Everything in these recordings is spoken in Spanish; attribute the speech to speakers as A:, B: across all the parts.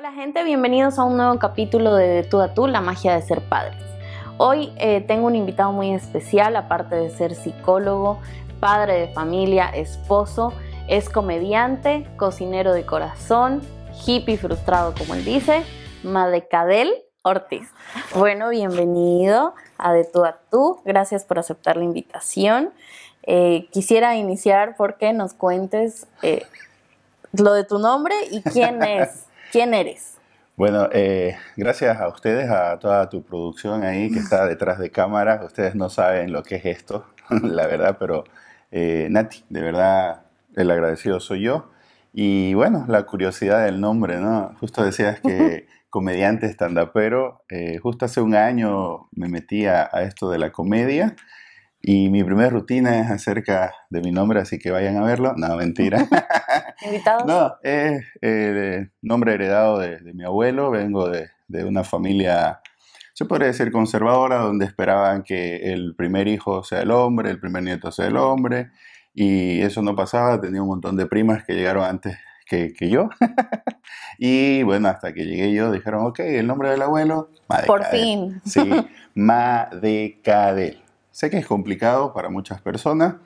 A: Hola gente, bienvenidos a un nuevo capítulo de De tú a tú, la magia de ser padres. Hoy eh, tengo un invitado muy especial, aparte de ser psicólogo, padre de familia, esposo, es comediante, cocinero de corazón, hippie frustrado como él dice, Madecadel Ortiz. Bueno, bienvenido a De tú a tú, gracias por aceptar la invitación. Eh, quisiera iniciar porque nos cuentes eh, lo de tu nombre y quién es. ¿Quién eres?
B: Bueno, eh, gracias a ustedes, a toda tu producción ahí que está detrás de cámaras. Ustedes no saben lo que es esto, la verdad, pero eh, Nati, de verdad, el agradecido soy yo. Y bueno, la curiosidad del nombre, ¿no? Justo decías que comediante stand pero eh, justo hace un año me metí a esto de la comedia y mi primera rutina es acerca de mi nombre, así que vayan a verlo. No, mentira.
A: ¿Invitados? No,
B: es eh, nombre heredado de, mi abuelo. Vengo de, de, una familia, se podría decir conservadora, donde esperaban que el primer hijo sea el hombre, el primer nieto sea el hombre. Y eso no pasaba. Tenía un montón de primas que llegaron antes que, que yo. y bueno, hasta que llegué yo, dijeron, ok, el nombre del abuelo, Por fin. Sí, Madecadel. Sé que es complicado para muchas personas.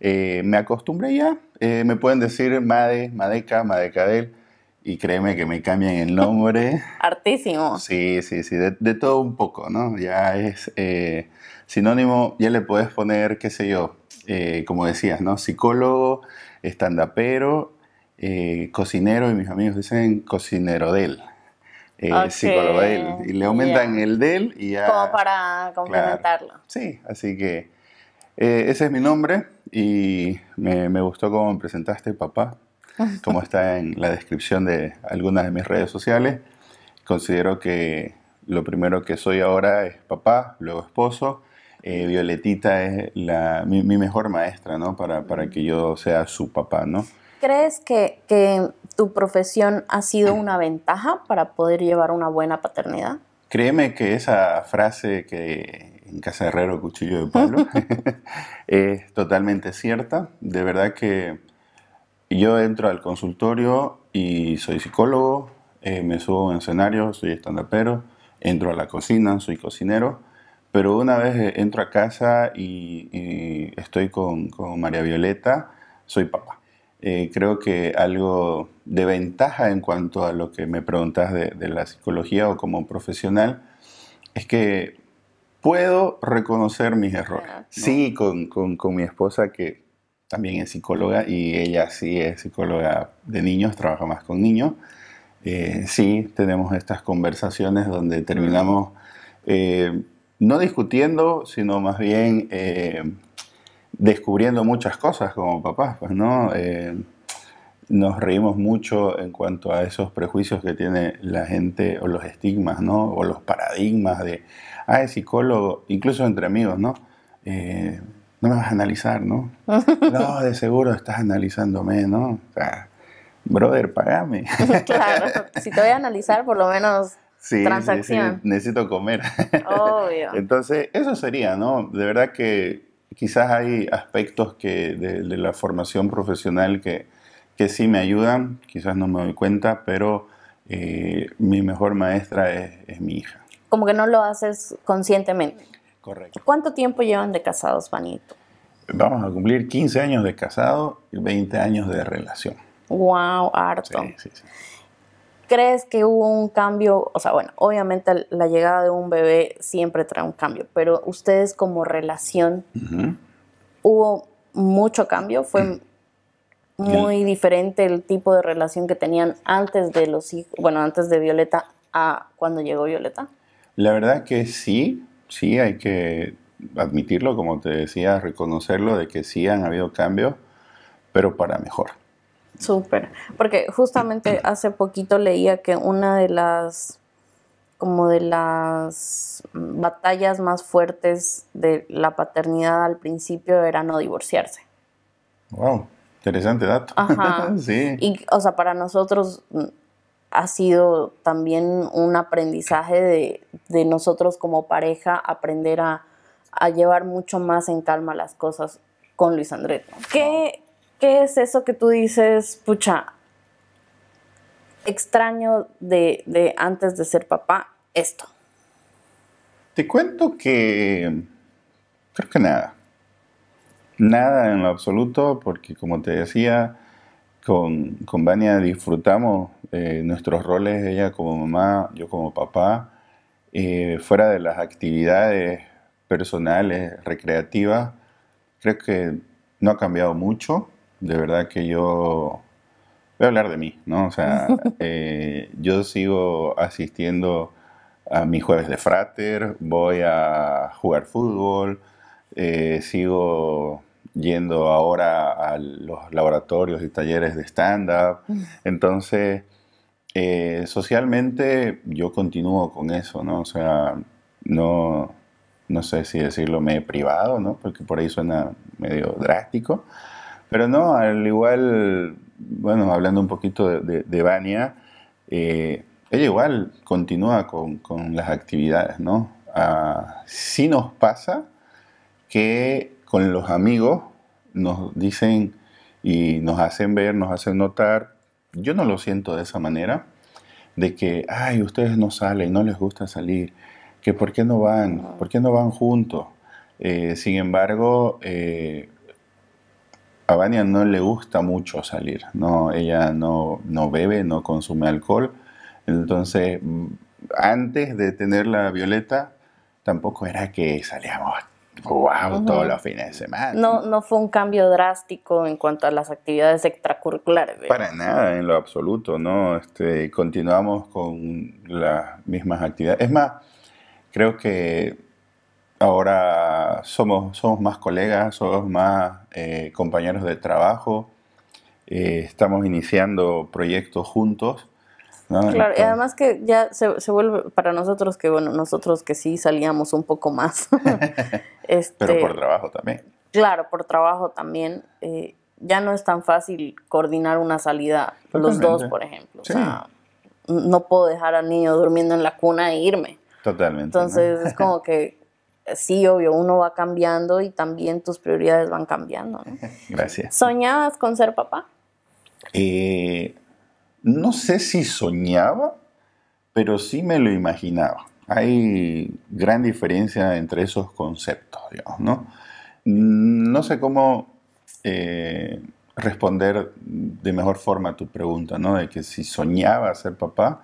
B: Eh, me acostumbré ya. Eh, me pueden decir Made, Madeca, Madecadel. Y créeme que me cambian el nombre.
A: Artísimo.
B: Sí, sí, sí. De, todo un poco, ¿no? Ya es eh, sinónimo. Ya le puedes poner, qué sé yo, como decías, ¿no? Psicólogo, estandapero, cocinero. Y mis amigos dicen cocinero del eh, psicólogo de él. Y le aumentan el de él y ya. Como
A: para complementarlo.
B: Sí, así que eh, ese es mi nombre y me, gustó cómo me presentaste, papá. como está en la descripción de algunas de mis redes sociales. Considero que lo primero que soy ahora es papá, luego esposo. Eh, Violetita es mi, mejor maestra, ¿no? Para, para, mm. que yo sea su papá, ¿no?
A: crees que, tu profesión ha sido una ventaja para poder llevar una buena paternidad?
B: Créeme que esa frase que en Casa Herrero, Cuchillo de Pablo, es totalmente cierta. De verdad que yo entro al consultorio y soy psicólogo, eh, me subo en escenario, soy estandapero, entro a la cocina, soy cocinero, pero una vez eh, entro a casa y, estoy con María Violeta, soy papá. Eh, creo que algo de ventaja en cuanto a lo que me preguntas de, la psicología o como profesional, es que puedo reconocer mis errores. Sí, con, con, mi esposa que también es psicóloga y ella sí es psicóloga de niños, trabaja más con niños. Eh, sí, tenemos estas conversaciones donde terminamos eh, no discutiendo, sino más bien descubriendo muchas cosas como papás, pues, ¿no? Eh, nos reímos mucho en cuanto a esos prejuicios que tiene la gente o los estigmas, ¿no? O los paradigmas de, ah, es psicólogo, incluso entre amigos, ¿no? Eh, no me vas a analizar, ¿no?
A: No,
B: de seguro estás analizándome, ¿no? brother, pagame.
A: claro, si te voy a analizar, por lo menos sí, transacción.
B: necesito comer.
A: Obvio.
B: Entonces, eso sería, ¿no? De verdad que quizás hay aspectos que de, la formación profesional que, que, sí me ayudan, quizás no me doy cuenta, pero eh, mi mejor maestra es, mi hija.
A: Como que no lo haces conscientemente. Correcto. ¿Cuánto tiempo llevan de casados, Vanito?
B: Vamos a cumplir 15 años de casado y 20 años de relación.
A: Wow, harto. Sí, sí, sí. ¿Crees que hubo un cambio? O sea, bueno, obviamente la llegada de un bebé siempre trae un cambio, pero ustedes como relación, ¿hubo mucho cambio? ¿Fue mm. muy diferente el tipo de relación que tenían antes de los hijos, bueno, antes de Violeta a cuando llegó Violeta?
B: La verdad que sí, sí, hay que admitirlo, como te decía, reconocerlo de que sí han habido cambios, pero para mejor.
A: Súper, porque justamente hace poquito leía que una de las como de las batallas más fuertes de la paternidad al principio era no divorciarse.
B: Wow, interesante dato. Ajá. sí. Y
A: o sea, para nosotros ha sido también un aprendizaje de, nosotros como pareja aprender a, a llevar mucho más en calma las cosas con Luis Andrés. ¿Qué ¿qué es eso que tú dices, pucha, extraño de, antes de ser papá, esto?
B: Te cuento que creo que nada. Nada en lo absoluto, porque como te decía, con, con Vania disfrutamos eh, nuestros roles, ella como mamá, yo como papá, eh, fuera de las actividades personales, recreativas, creo que no ha cambiado mucho de verdad que yo voy a hablar de mí, ¿no? O sea, eh, yo sigo asistiendo a mis jueves de frater, voy a jugar fútbol, eh, sigo yendo ahora a los laboratorios y talleres de stand-up. Mm. Entonces, eh, socialmente yo continúo con eso, ¿no? O sea, no, no sé si decirlo me he privado, ¿no? Porque por ahí suena medio drástico. Pero no, al igual, bueno, hablando un poquito de, Vania, eh, ella igual continúa con, las actividades, ¿no? Ah, sí nos pasa que con los amigos nos dicen y nos hacen ver, nos hacen notar, yo no lo siento de esa manera, de que, ay, ustedes no salen, no les gusta salir, que por qué no van, por qué no van juntos. Eh, sin embargo, eh, a Vania no le gusta mucho salir, no, ella no, no bebe, no consume alcohol, entonces mm, antes de tener la Violeta tampoco era que
A: salíamos todos
B: los fines de semana. No,
A: no fue un cambio drástico en cuanto a las actividades extracurriculares.
B: Para nada, en lo absoluto, ¿no? Este, continuamos con las mismas actividades. Es más, creo que ahora somos, somos más colegas, somos más eh, compañeros de trabajo, eh, estamos iniciando proyectos juntos. Claro, y además
A: que ya se, vuelve para nosotros que, bueno, nosotros que sí salíamos un poco más. Pero por este,
B: trabajo también.
A: Claro, por trabajo también. Eh, ya no es tan fácil coordinar una salida los dos, por ejemplo. O sea, no puedo dejar al niño durmiendo en la cuna e irme.
B: Totalmente. Entonces
A: es como que sí, obvio, uno va cambiando y también tus prioridades van cambiando. Gracias. ¿Soñabas con ser papá?
B: Eh, no sé si soñaba, pero sí me lo imaginaba. Hay gran diferencia entre esos conceptos, digamos, ¿no? No sé cómo eh, responder de mejor forma a tu pregunta, ¿no? De que si soñaba ser papá,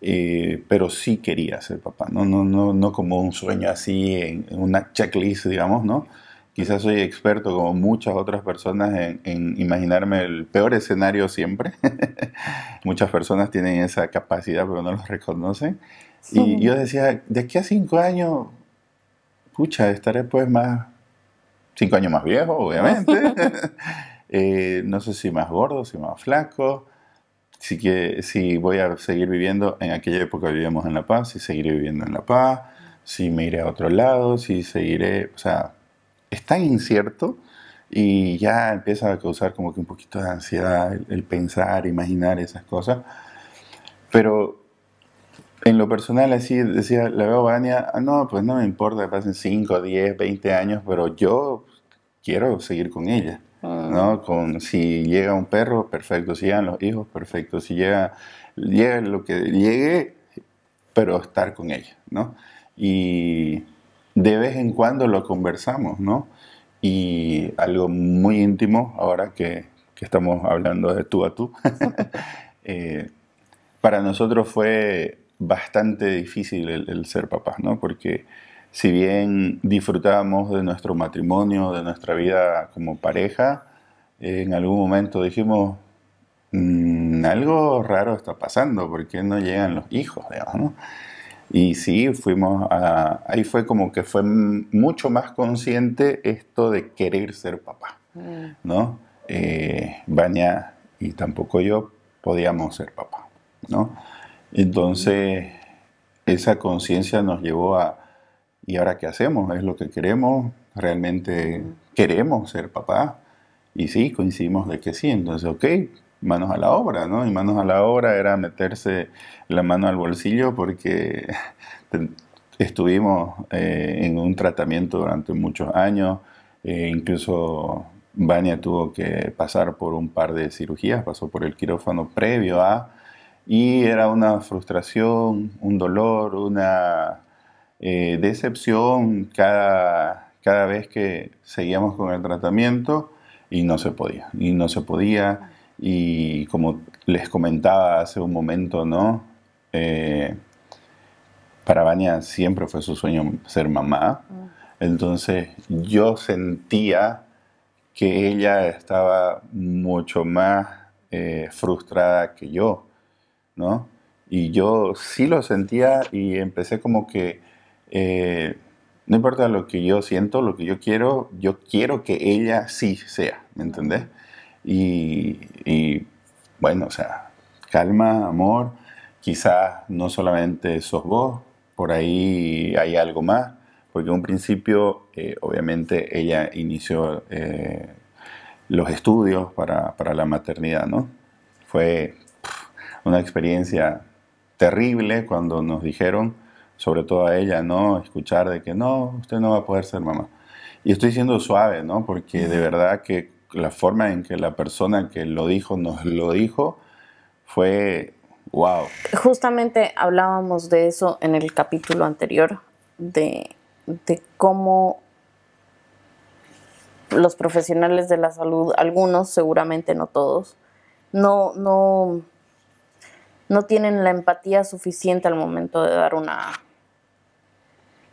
B: eh, pero sí quería ser papá, ¿no? No, no, no como un sueño así, en, una checklist, digamos, ¿no? Quizás soy experto, como muchas otras personas, en, imaginarme el peor escenario siempre. muchas personas tienen esa capacidad, pero no lo reconocen. Y yo decía, de aquí a cinco años, pucha, estaré pues más, cinco años más viejo, obviamente. Eh, no sé si más gordo, si más flaco si, que, si voy a seguir viviendo, en aquella época vivíamos en La Paz, si seguiré viviendo en La Paz, si me iré a otro lado, si seguiré, o sea, es tan incierto y ya empieza a causar como que un poquito de ansiedad el, pensar, imaginar esas cosas. Pero en lo personal, así decía, la veo ah, no, pues no me importa que pasen 5, 10, 20 años, pero yo quiero seguir con ella.
A: Ah. ¿no?
B: Con, si llega un perro, perfecto. Si llegan los hijos, perfecto. Si llega, llega lo que llegue, pero estar con ella, ¿no? Y de vez en cuando lo conversamos, ¿no? Y algo muy íntimo, ahora que, estamos hablando de tú a tú, eh, para nosotros fue bastante difícil el, ser papás, ¿no? Porque si bien disfrutábamos de nuestro matrimonio, de nuestra vida como pareja, eh, en algún momento dijimos, mm, algo raro está pasando, ¿por qué no llegan los hijos? Y sí, fuimos a, ahí fue como que fue mucho más consciente esto de querer ser papá, mm. ¿no? Baña eh, y tampoco yo podíamos ser papá, ¿no? Entonces, esa conciencia nos llevó a, ¿Y ahora qué hacemos? ¿Es lo que queremos? ¿Realmente queremos ser papá? Y sí, coincidimos de que sí. Entonces, ok, manos a la obra, ¿no? Y manos a la obra era meterse la mano al bolsillo porque estuvimos eh, en un tratamiento durante muchos años. Eh, incluso Vania tuvo que pasar por un par de cirugías, pasó por el quirófano previo a... Y era una frustración, un dolor, una eh, decepción cada, cada vez que seguíamos con el tratamiento y no se podía, y no se podía, y como les comentaba hace un momento, ¿no? Eh, para Vania siempre fue su sueño ser mamá, mm. entonces yo sentía que ella estaba mucho más eh, frustrada que yo, Y yo sí lo sentía y empecé como que eh, no importa lo que yo siento, lo que yo quiero, yo quiero que ella sí sea, ¿me entendés? Y, bueno, o sea, calma, amor, quizás no solamente sos vos, por ahí hay algo más, porque un principio, eh, obviamente, ella inició eh, los estudios para, la maternidad, ¿no? Fue una experiencia terrible cuando nos dijeron sobre todo a ella, ¿no? Escuchar de que no, usted no va a poder ser mamá. Y estoy siendo suave, ¿no? Porque de verdad que la forma en que la persona que lo dijo nos lo dijo fue wow.
A: Justamente hablábamos de eso en el capítulo anterior, de, de cómo los profesionales de la salud, algunos, seguramente no todos, no, no, no tienen la empatía suficiente al momento de dar una,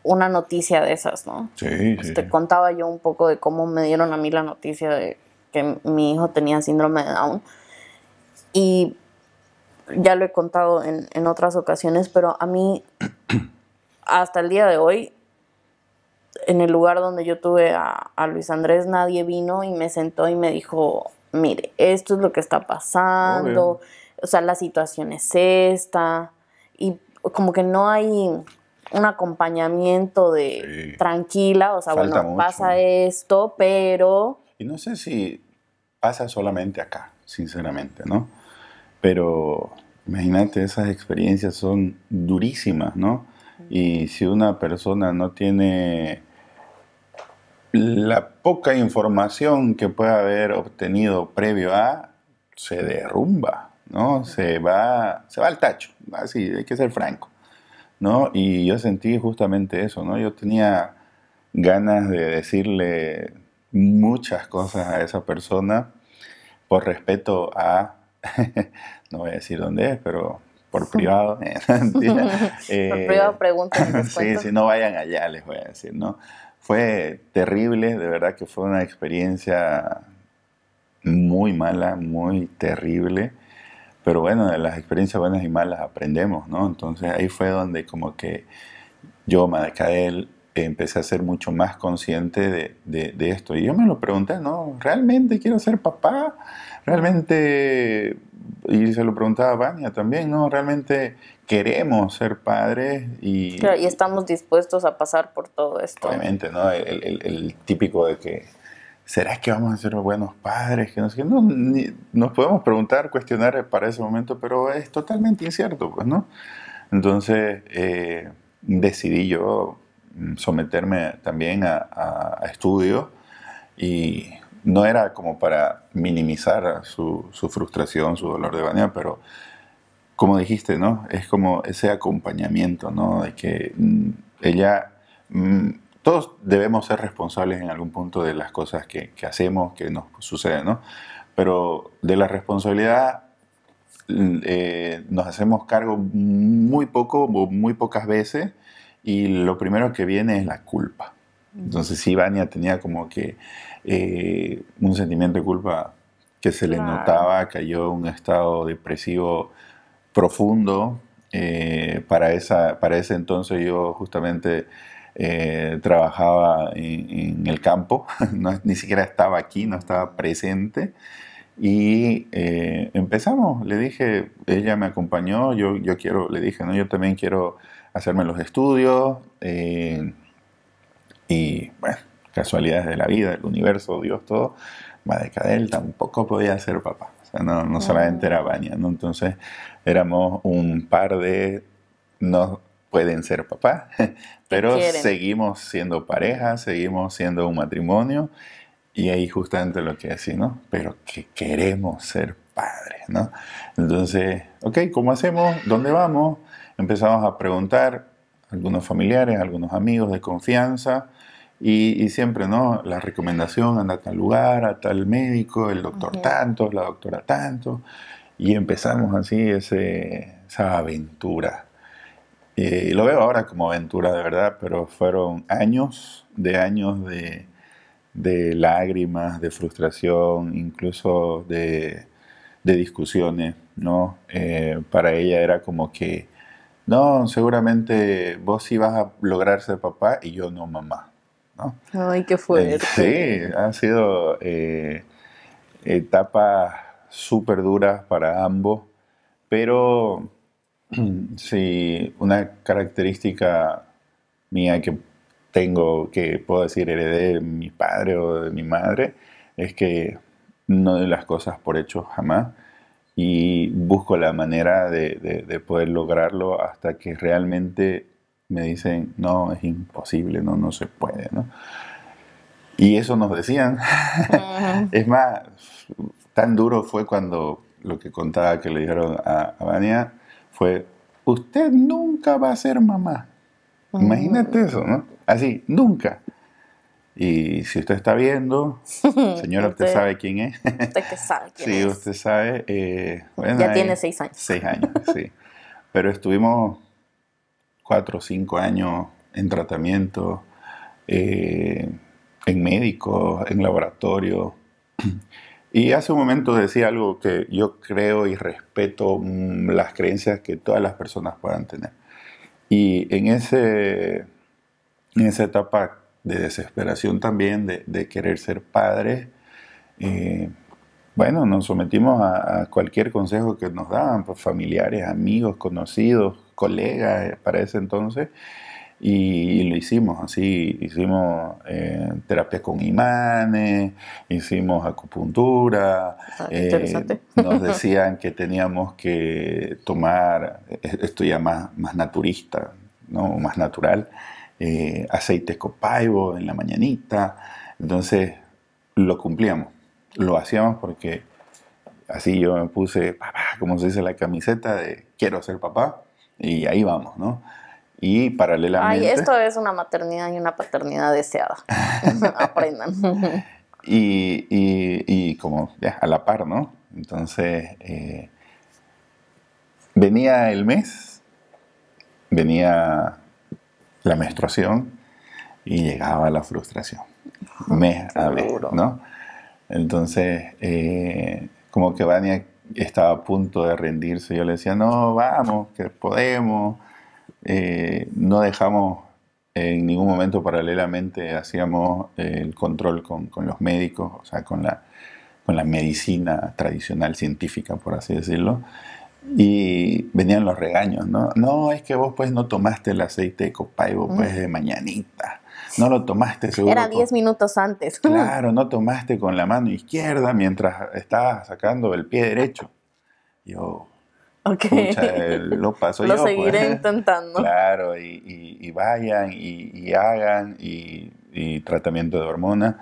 A: una noticia de esas, ¿no?
B: Sí, pues Te
A: contaba yo un poco de cómo me dieron a mí la noticia de que mi hijo tenía síndrome de Down. Y ya lo he contado en, otras ocasiones, pero a mí, hasta el día de hoy, en el lugar donde yo tuve a, Luis Andrés, nadie vino y me sentó y me dijo, mire, esto es lo que está pasando, o sea, la situación es esta, y como que no hay un acompañamiento de tranquila, o sea, bueno, pasa esto, pero... Y
B: no sé si pasa solamente acá, sinceramente, ¿no? Pero imagínate, esas experiencias son durísimas, ¿no? Y si una persona no tiene la poca información que puede haber obtenido previo a, se derrumba, ¿no? Se va, se va al tacho, así, hay que ser franco. ¿no? Y yo sentí justamente eso, ¿no? Yo tenía ganas de decirle muchas cosas a esa persona por respeto a, no voy a decir dónde es, pero por privado. por eh, privado
A: preguntan. Sí, si no
B: vayan allá, les voy a decir, ¿no? Fue terrible, de verdad que fue una experiencia muy mala, muy terrible. Pero bueno, de las experiencias buenas y malas aprendemos, ¿no? Entonces ahí fue donde como que yo, Madacael, empecé a ser mucho más consciente de, de, esto. Y yo me lo pregunté, ¿no? ¿Realmente quiero ser papá? ¿Realmente? Y se lo preguntaba a Vania también, ¿no? ¿Realmente queremos ser padres? Y, claro, y
A: estamos dispuestos a pasar por todo esto.
B: Obviamente, ¿no? el típico de que ¿será que vamos a ser buenos padres? Que no, nos podemos preguntar, cuestionar para ese momento, pero es totalmente incierto, pues, ¿no? Entonces eh, decidí yo mm, someterme también a, a, y no era como para minimizar su, su frustración, su dolor de vanidad, pero como dijiste, ¿no? Es como ese acompañamiento, ¿no? De que mm, ella mm, todos debemos ser responsables en algún punto de las cosas que, hacemos, que nos suceden, ¿no? Pero de la responsabilidad mm, eh, nos hacemos cargo muy poco, muy pocas veces, y lo primero que viene es la culpa. Entonces sí, Vania tenía como que eh, un sentimiento de culpa que se le notaba, cayó en un estado depresivo profundo. Eh, para, esa, para ese entonces yo justamente eh, trabajaba en, el campo, ni siquiera estaba aquí, no estaba presente. Y eh, empezamos, le dije, ella me acompañó, yo, quiero, le dije, no, yo también quiero hacerme los estudios. Eh, y bueno, casualidades de la vida, el universo, Dios, todo. él tampoco podía ser papá. no, solamente ah. era Baña, ¿no? Entonces éramos un par de... Nos pueden ser papá, pero seguimos siendo pareja, seguimos siendo un matrimonio y ahí justamente lo que decimos, ¿no? Pero que queremos ser padres, ¿no? Entonces, ok, ¿cómo hacemos? ¿Dónde vamos? Empezamos a preguntar a algunos familiares, a algunos amigos de confianza y, siempre, ¿no? La recomendación, anda a tal lugar, a tal médico, el doctor tanto, la doctora tanto y empezamos así ese, esa aventura y eh, lo veo ahora como aventura de verdad, pero fueron años de años de, lágrimas, de frustración, incluso de, discusiones, ¿no? Eh, para ella era como que, no, seguramente vos sí vas a lograr ser papá y yo no mamá,
A: ¿no? Ay, qué eh, fuerte. sí,
B: han sido etapas súper duras para ambos, pero Sí, una característica mía que tengo, que puedo decir heredé de mi padre o de mi madre, es que no doy las cosas por hecho jamás y busco la manera de, poder lograrlo hasta que realmente me dicen, no, es imposible, no, no se puede, Y eso nos decían. es más, tan duro fue cuando lo que contaba que le dijeron a, Bania fue, usted nunca va a ser mamá. Ah. Imagínate eso, ¿no? Así, nunca. Y si usted está viendo,
A: señora, usted, sabe
B: quién es. Usted
A: que sabe quién sí, es. Sí,
B: usted sabe. Eh, ya tiene seis años. Seis años, sí. Pero estuvimos cuatro o cinco años en tratamiento, eh, en médico, en laboratorio. Y hace un momento decía algo que yo creo y respeto mm, las creencias que todas las personas puedan tener. Y en, ese, en esa etapa de desesperación también, de, querer ser padres, eh, bueno, nos sometimos a, cualquier consejo que nos daban, pues, familiares, amigos, conocidos, colegas eh, para ese entonces y, lo hicimos así, hicimos terapia eh, terapias con imanes, hicimos acupuntura, ah, eh, nos decían que teníamos que tomar, eh, esto ya más, naturista, ¿no? más natural, eh, aceites paibo en la mañanita, entonces lo cumplíamos, lo hacíamos porque así yo me puse, papá, como se dice la camiseta de quiero ser papá, y ahí vamos, ¿no? Y paralelamente... Ay, esto
A: es una maternidad y una paternidad deseada. Aprendan.
B: y, como ya, a la par, ¿no? Entonces, eh, venía el mes, venía la menstruación y llegaba la frustración. Mes a mes, ¿no? Entonces, eh, como que Vania estaba a punto de rendirse, yo le decía, no, vamos, que podemos eh, no dejamos eh, en ningún momento paralelamente, hacíamos eh, el control con, los médicos, o sea, con la, con la medicina tradicional científica, por así decirlo. Y venían los regaños, ¿no? No, es que vos pues no tomaste el aceite de copaibo mm. pues de mañanita. No lo tomaste seguro. Era 10
A: minutos antes. Claro,
B: no tomaste con la mano izquierda mientras estabas sacando el pie derecho. Yo,
A: eh, lo paso Lo pues. seguiré intentando.
B: Claro, y, vayan y, hagan y, tratamiento de hormonas.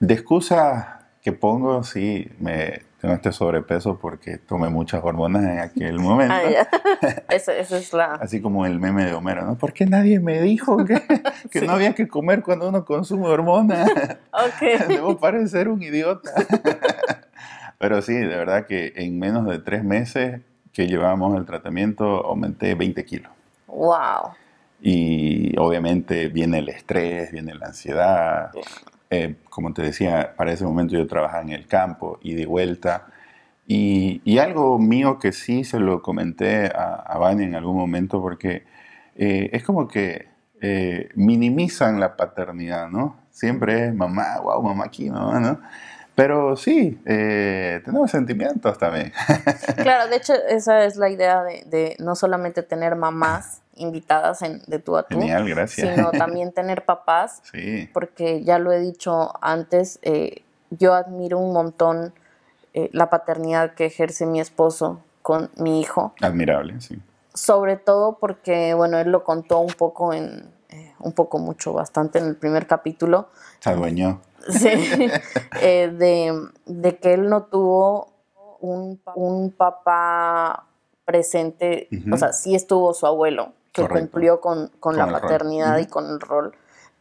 B: De excusa que pongo, sí, me tengo este sobrepeso porque tomé muchas hormonas en aquel ah, momento.
A: es la...
B: Así como el meme de Homero, ¿no? ¿Por qué nadie me dijo que, no había que comer cuando uno consume hormonas? ok. Debo parecer un idiota. Pero sí, de verdad que en menos de tres meses que el tratamiento, aumenté 20 kilos.
A: ¡Wow!
B: Y obviamente viene el estrés, viene la ansiedad. Eh, como te decía, para ese momento yo trabajaba en el campo y de vuelta. Y, algo mío que sí se lo comenté a, a en algún momento, porque eh, es como que eh, minimizan la paternidad, ¿no? Siempre es mamá, wow, mamá aquí, mamá, ¿no? Pero sí, eh, tenemos sentimientos también.
A: Claro, de hecho esa es la idea de, no solamente tener mamás invitadas en, de
B: tu a Genial, gracias. sino también
A: tener papás, sí. porque ya lo he dicho antes, eh, yo admiro un montón eh, la paternidad que ejerce mi esposo con mi hijo.
B: Admirable, sí.
A: Sobre todo porque, bueno, él lo contó un poco en, eh, un poco mucho, bastante en el primer capítulo. Se adueñó. Eh, de, que él no tuvo un, papá presente, o sea, sí estuvo su abuelo, que cumplió con, la paternidad y con el rol,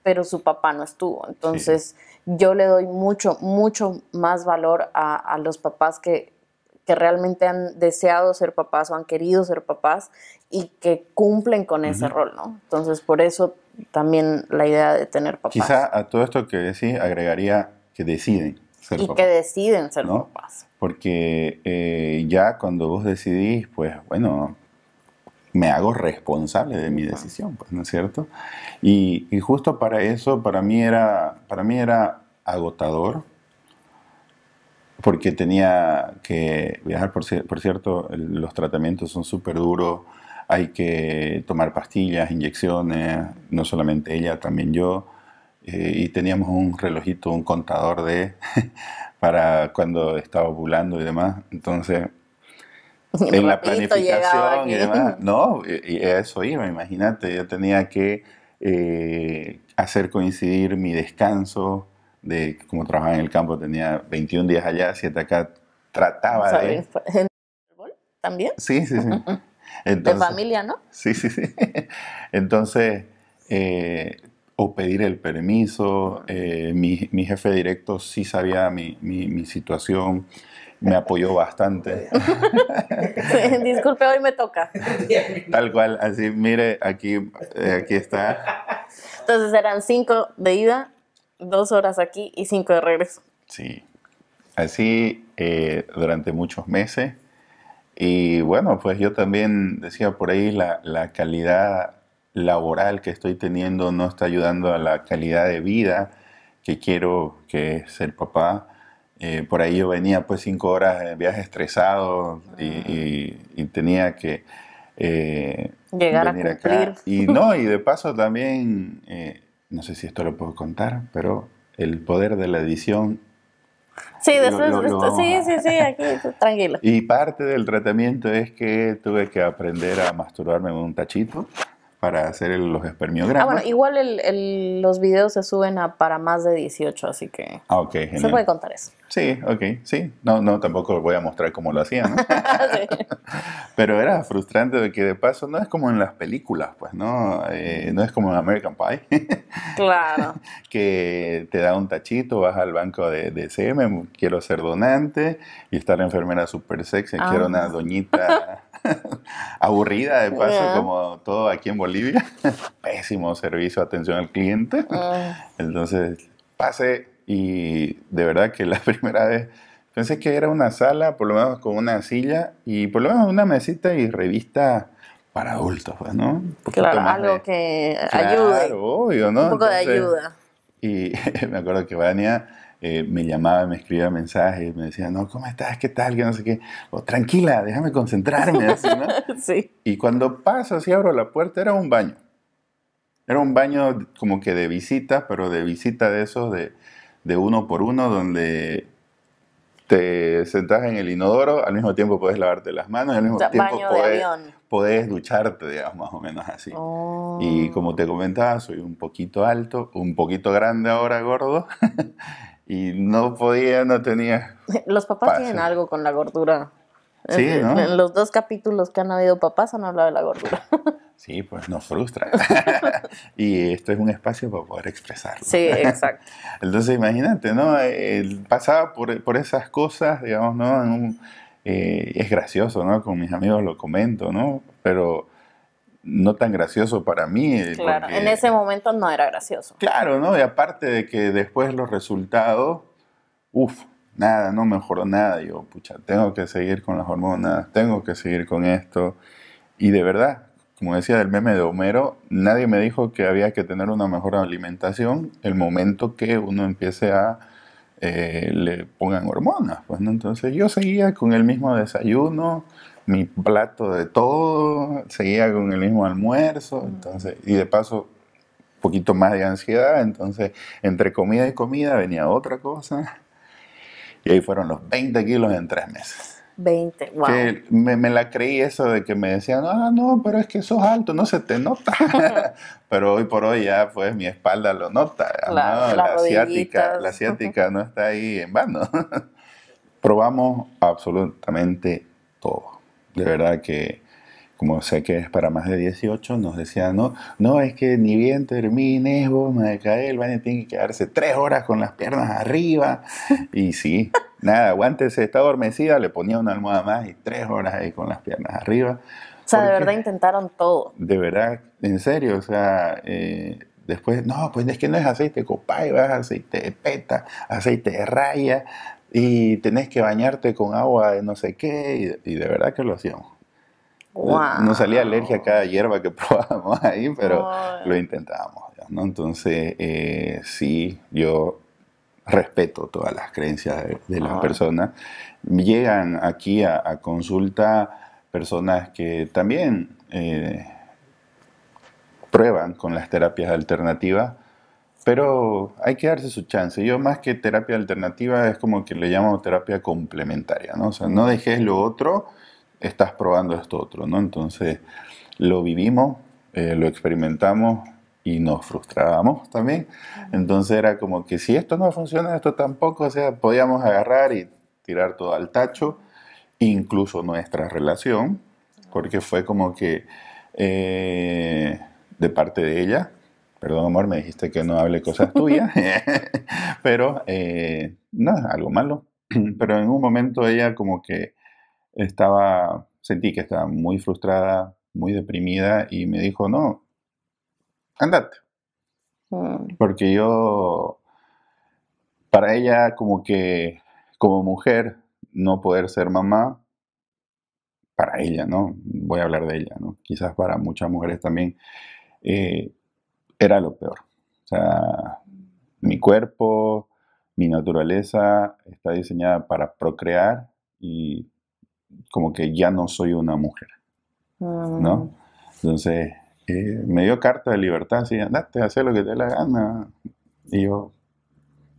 A: pero su papá no estuvo. Entonces, yo le doy mucho, mucho más valor a, los papás que realmente han deseado ser papás o han querido ser papás y que cumplen con ese rol, ¿no? Entonces, por eso también la idea de tener papás. Quizá
B: a todo esto que decís agregaría que deciden ser y papás. Y que
A: deciden ser
B: papás. Porque eh, ya cuando vos decidís, pues bueno, me hago responsable de mi decisión, pues, ¿no es cierto? Y, justo para eso, para mí era, para mí era agotador, porque tenía que viajar, por, por cierto, los tratamientos son súper duros, hay que tomar pastillas, inyecciones, no solamente ella, también yo. Eh, y teníamos un relojito, un contador de para cuando estaba ovulando y demás. Entonces, en la planificación y demás, no, eso iba, imagínate, yo tenía que eh, hacer coincidir mi descanso, de como trabajaba en el campo, tenía 21 días allá, 7 acá, trataba de...
A: ¿También? Sí, sí, sí. Mm, mm, mm
B: de familia, ¿no? Sí, sí, sí. Entonces, eh, o pedir el permiso, eh, mi, mi, jefe directo sí sabía mi, mi, mi situación, me apoyó bastante.
A: disculpe, hoy me toca.
B: Tal cual, así, mire, aquí, eh, aquí está.
A: Entonces eran cinco de ida, dos horas aquí y cinco de regreso.
B: Sí, así durante muchos meses. Y bueno, pues yo también decía por ahí la, calidad laboral que estoy teniendo no está ayudando a la calidad de vida que quiero, que es el papá. Eh, por ahí yo venía pues cinco horas de viaje estresado y, tenía que eh,
A: llegar a Y
B: no, y de paso también, eh, no sé si esto lo puedo contar, pero el poder de la edición
A: Sí, sí, sí, aquí, tranquilo.
B: Y parte del tratamiento es que tuve que aprender a masturbarme en un tachito para hacer los espermiogramas. Ah, bueno,
A: igual los videos se suben a para más de 18, así que
B: ah, okay, se puede contar eso. Sí, ok, sí. No, no, tampoco voy a mostrar cómo lo hacían. ¿no? Pero era frustrante de que de paso no es como en las películas, pues, ¿no? Eh, no es como en American Pie.
A: claro.
B: que te da un tachito, vas al banco de, de CM, quiero ser donante, y está la enfermera super sexy, quiero ah. una doñita aburrida de paso, como todo aquí en Bolivia. Pésimo servicio, atención al cliente. Ah. Entonces, pasé y de verdad que la primera vez pensé que era una sala, por lo menos con una silla y por lo menos una mesita y revista para adultos, pues, ¿no? algo
A: que ayude.
B: Un poco de ayuda. Y me acuerdo que Vania eh, me llamaba, me escribía mensajes, me decía, no, ¿cómo estás? ¿Qué tal? Que no sé qué. O, oh, tranquila, déjame concentrarme. Así,
A: ¿no? sí.
B: Y cuando paso así, abro la puerta, era un baño. Era un baño como que de visitas, pero de visita de esos de, uno por uno, donde te sentás en el inodoro, al mismo tiempo puedes lavarte las manos al mismo tiempo podés, ducharte, digamos, más o menos así.
A: Oh. Y
B: como te comentaba, soy un poquito alto, un poquito grande ahora, gordo. y no podía, no tenía.
A: Los papás tienen algo con la gordura.
B: Sí, ¿no? En los
A: dos capítulos que han habido papás han hablado de la gordura.
B: Sí, pues nos frustra. y esto es un espacio para poder expresarlo. Sí, exacto. Entonces, imagínate, ¿no? pasaba por, esas cosas, digamos, ¿no? Eh, es gracioso, ¿no? Con mis amigos lo comento, ¿no? Pero no tan gracioso para mí. Eh, claro, en
A: ese momento no era gracioso.
B: Claro, ¿no? Y aparte de que después los resultados, uff, nada, no mejoró nada. Yo, pucha, tengo que seguir con las hormonas, tengo que seguir con esto. Y de verdad, como decía del meme de Homero, nadie me dijo que había que tener una mejor alimentación el momento que uno empiece a eh, le pongan hormonas. Pues, Entonces yo seguía con el mismo desayuno, mi plato de todo, seguía con el mismo almuerzo, entonces, y de paso, un poquito más de ansiedad, entonces, entre comida y comida venía otra cosa, y ahí fueron los 20 kilos en tres meses.
A: 20, wow.
B: me, la creí eso de que me decían, ah, no, pero es que sos alto, no se te nota. pero hoy por hoy ya, pues, mi espalda lo nota. asiática, la asiática no está ahí en vano. Probamos absolutamente todo de verdad que, como sé que es para más de 18, nos decían, no, no es que ni bien termines vos, el van a tiene que quedarse tres horas con las piernas arriba. Y sí, nada, aguántese, está adormecida, le ponía una almohada más y tres horas ahí con las piernas arriba.
A: O sea, de verdad intentaron todo.
B: De verdad, en serio, o sea, eh, después, no, pues es que no es aceite de copay, vas aceite de peta, aceite de raya, y tenés que bañarte con agua de no sé qué, y, de verdad que lo hacíamos. Eh, no salía alergia a cada hierba que probábamos ahí, pero lo intentábamos. Entonces, eh, sí, yo respeto todas las creencias de, las personas. Llegan aquí a, consulta personas que también eh, prueban con las terapias alternativas pero hay que darse su chance. Yo más que terapia alternativa es como que le llamo terapia complementaria, ¿no? O sea, no dejes lo otro, estás probando esto otro, ¿no? Entonces lo vivimos, eh, lo experimentamos y nos frustrábamos también. Entonces era como que si esto no funciona, esto tampoco, o sea, podíamos agarrar y tirar todo al tacho, incluso nuestra relación, porque fue como que eh, de parte de ella perdón amor, me dijiste que no hable cosas tuyas, pero eh, nada, algo malo. Pero en un momento ella como que estaba, sentí que estaba muy frustrada, muy deprimida y me dijo, no, andate. Mm. Porque yo, para ella como que, como mujer, no poder ser mamá, para ella, ¿no? Voy a hablar de ella, ¿no? Quizás para muchas mujeres también. Eh, era lo peor. O sea, mi cuerpo, mi naturaleza está diseñada para procrear y como que ya no soy una mujer,
A: ¿no? Mm.
B: Entonces, eh, me dio carta de libertad, así, andate, haz lo que te dé la gana. Y yo,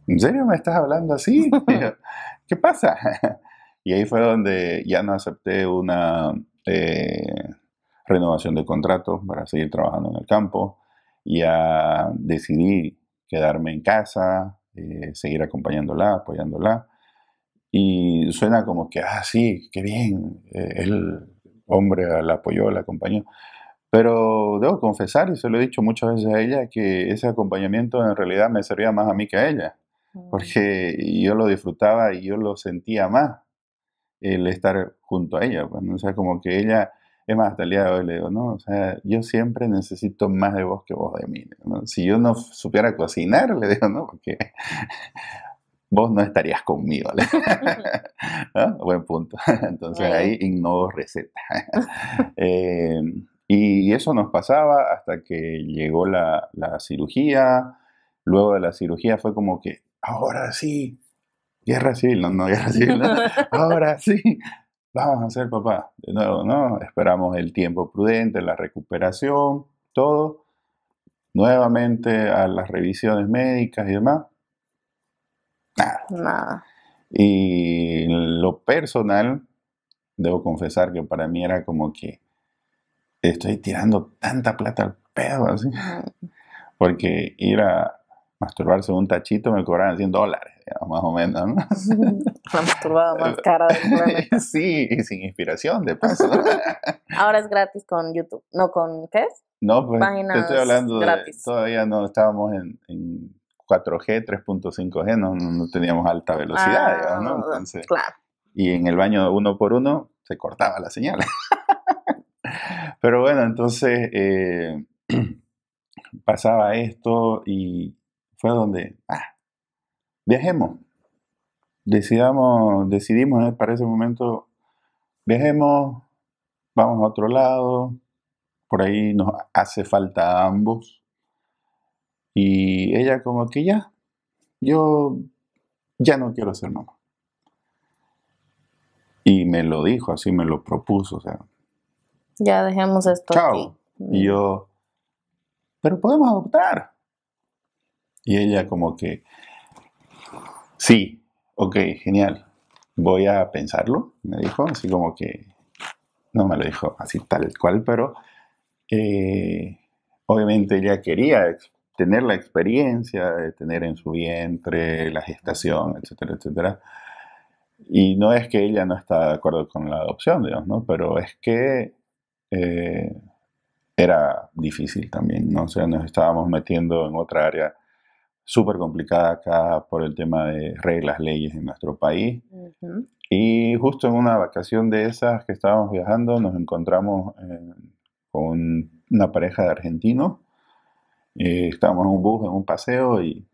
B: ¿en serio me estás hablando así? ¿Qué pasa? y ahí fue donde ya no acepté una eh, renovación de contrato para seguir trabajando en el campo ya decidí quedarme en casa, eh, seguir acompañándola, apoyándola. Y suena como que, ah, sí, qué bien, eh, el hombre la apoyó, la acompañó. Pero debo confesar, y se lo he dicho muchas veces a ella, que ese acompañamiento en realidad me servía más a mí que a ella, mm. porque yo lo disfrutaba y yo lo sentía más el estar junto a ella. Pues, o sea, como que ella es más, hasta de hoy le digo, no, o sea, yo siempre necesito más de vos que vos de mí. Si yo no supiera cocinar, le digo, no, porque vos no estarías conmigo. ¿Ah? Buen punto. Entonces ahí ignoro recetas. Eh, y eso nos pasaba hasta que llegó la, la, cirugía. Luego de la cirugía fue como que, ahora sí, guerra civil, no, no, guerra civil, no. ahora sí, vamos a hacer papá, de nuevo, ¿no? Esperamos el tiempo prudente, la recuperación, todo, nuevamente a las revisiones médicas y demás. Nada. Y lo personal, debo confesar que para mí era como que estoy tirando tanta plata al pedo, así. Porque ir a masturbarse un tachito me cobraban 100 dólares más o menos, ¿no?
A: La masturbada más cara
B: Sí, y sin inspiración, de paso.
A: Ahora es gratis con YouTube. No, ¿con qué
B: No, pues estoy hablando Todavía no estábamos en, 4G, 3.5G, no, teníamos alta velocidad, ah, Y en el baño uno por uno se cortaba la señal. Pero bueno, entonces eh, pasaba esto y fue donde... Ah, viajemos. Decidamos, decidimos eh, para ese momento, viajemos, vamos a otro lado, por ahí nos hace falta a ambos. Y ella como que ya, yo ya no quiero ser mamá. Y me lo dijo, así me lo propuso, sea.
A: Ya dejemos esto.
B: Y yo,
A: pero podemos adoptar.
B: Y ella como que, Sí, ok, genial. Voy a pensarlo, me dijo, así como que, no me lo dijo así tal cual, pero eh, obviamente ella quería tener la experiencia de tener en su vientre la gestación, etcétera, etcétera. Y no es que ella no está de acuerdo con la adopción, digamos, ¿no? Pero es que eh, era difícil también, ¿no? O sea, nos estábamos metiendo en otra área súper complicada acá por el tema de reglas, leyes en nuestro país. Y justo en una vacación de esas que estábamos viajando, nos encontramos eh, con una pareja de argentinos. estábamos en un bus, en un paseo y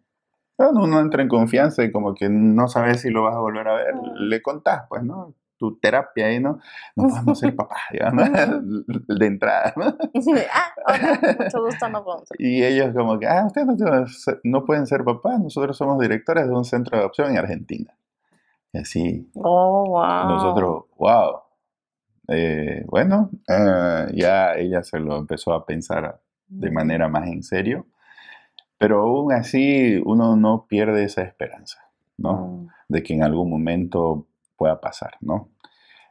B: cuando uno entra en confianza y como que no sabes si lo vas a volver a ver, le contás, pues, ¿no? tu terapia, y ¿no? No a ser papá, ¿no? de entrada. Ah, y ellos como que, ah, ustedes no, pueden ser papás, nosotros somos directores de un centro de adopción en Argentina. así.
A: Oh, nosotros,
B: wow. Eh, bueno, eh, ya ella se lo empezó a pensar de manera más en serio, pero aún así uno no pierde esa esperanza, ¿no? Mm. De que en algún momento a pasar, ¿no?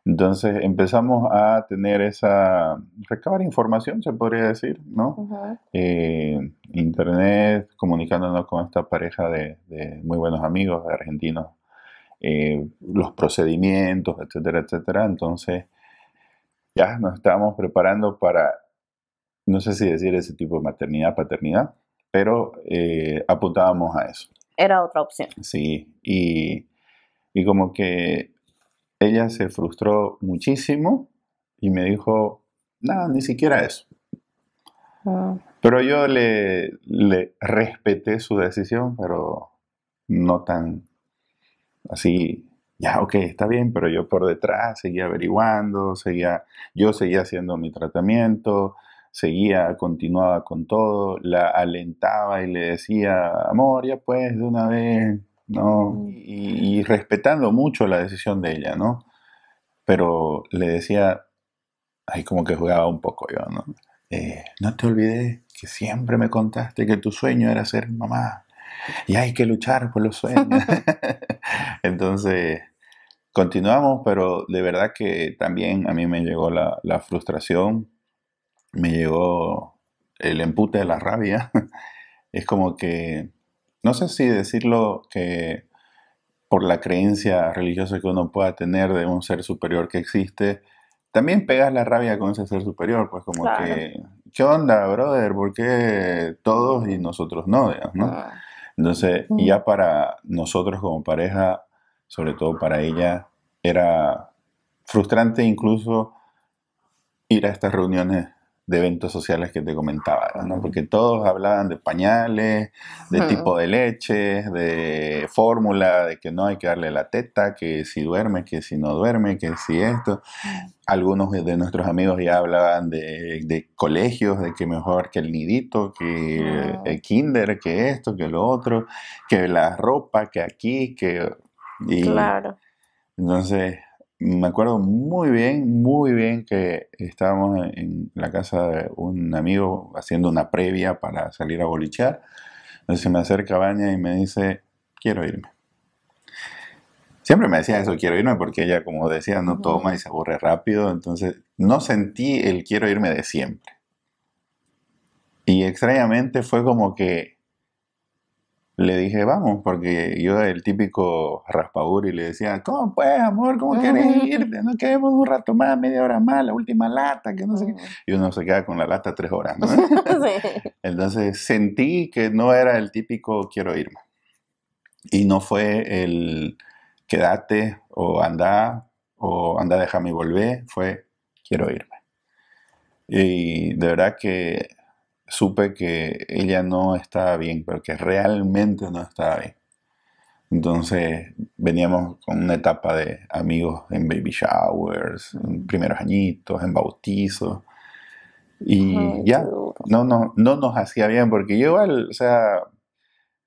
B: Entonces empezamos a tener esa, recabar información, se podría decir, ¿no? Eh, internet, comunicándonos con esta pareja de, muy buenos amigos argentinos, eh, los procedimientos, etcétera, etcétera. Entonces ya nos estábamos preparando para, no sé si decir ese tipo de maternidad, paternidad, pero eh, apuntábamos a eso.
A: Era otra opción.
B: Sí, y, y como que ella se frustró muchísimo y me dijo, nada, ni siquiera eso. Pero yo le, respeté su decisión, pero no tan así, ya, ok, está bien, pero yo por detrás seguía averiguando, seguía, yo seguía haciendo mi tratamiento, seguía, continuaba con todo, la alentaba y le decía, amor, ya pues, de una vez, y, respetando mucho la decisión de ella, ¿no? Pero le decía, ahí como que jugaba un poco yo, ¿no? Eh, no te olvides que siempre me contaste que tu sueño era ser mamá y hay que luchar por los sueños. Entonces, continuamos, pero de verdad que también a mí me llegó la, la frustración, me llegó el empute de la rabia. es como que no sé si decirlo que por la creencia religiosa que uno pueda tener de un ser superior que existe, también pegas la rabia con ese ser superior, pues como que, ¿qué onda, brother? ¿Por qué todos y nosotros no? Entonces, mm. ya para nosotros como pareja, sobre todo para ella, era frustrante incluso ir a estas reuniones de eventos sociales que te comentaba, ¿no? porque todos hablaban de pañales, de tipo de leche, de fórmula, de que no hay que darle la teta, que si duerme, que si no duerme, que si esto. Algunos de nuestros amigos ya hablaban de, colegios, de que mejor que el nidito, que el kinder, que esto, que lo otro, que la ropa, que aquí, que... claro. Entonces, me acuerdo muy bien, muy bien que estábamos en la casa de un amigo haciendo una previa para salir a bolichear. Entonces se me acerca Baña y me dice, quiero irme. Siempre me decía eso, quiero irme, porque ella, como decía, no toma y se aburre rápido. Entonces no sentí el quiero irme de siempre. Y extrañamente fue como que le dije, vamos, porque yo era el típico raspaur y le decía, ¿cómo puedes, amor? ¿Cómo quieres irte? Nos quedamos un rato más, media hora más, la última lata, que no sé qué. Mm. Y uno se queda con la lata tres horas, ¿no? Entonces sentí que no era el típico quiero irme. Y no fue el quédate o anda o anda, déjame volver, fue quiero irme. Y de verdad que supe que ella no estaba bien, pero que realmente no estaba bien. Entonces veníamos con una etapa de amigos en baby showers, en primeros añitos, en bautizos. Y ya, no, no, no nos hacía bien, porque yo igual, o sea,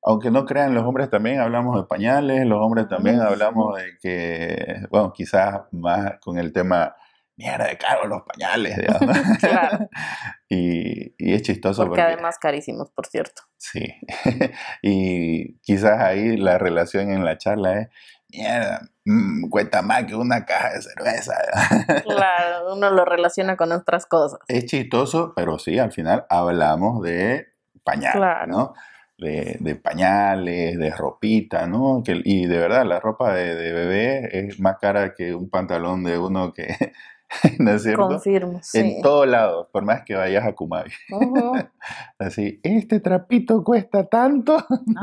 B: aunque no crean, los hombres también hablamos de pañales, los hombres también hablamos de que, bueno, quizás más con el tema mierda, caro los pañales, y, es chistoso. Porque, porque,
A: además carísimos, por cierto.
B: Sí. y quizás ahí la relación en la charla es, mierda, mm, Cuenta más que una
A: caja de cerveza. claro, uno lo relaciona con otras cosas.
B: Es chistoso, pero sí, al final hablamos de pañales, ¿no? De, de, pañales, de ropita, ¿no? y de verdad, la ropa de, de, bebé es más cara que un pantalón de uno que, Confirmo, En todo lado por más que vayas a Kumabi. Así, este trapito cuesta tanto. y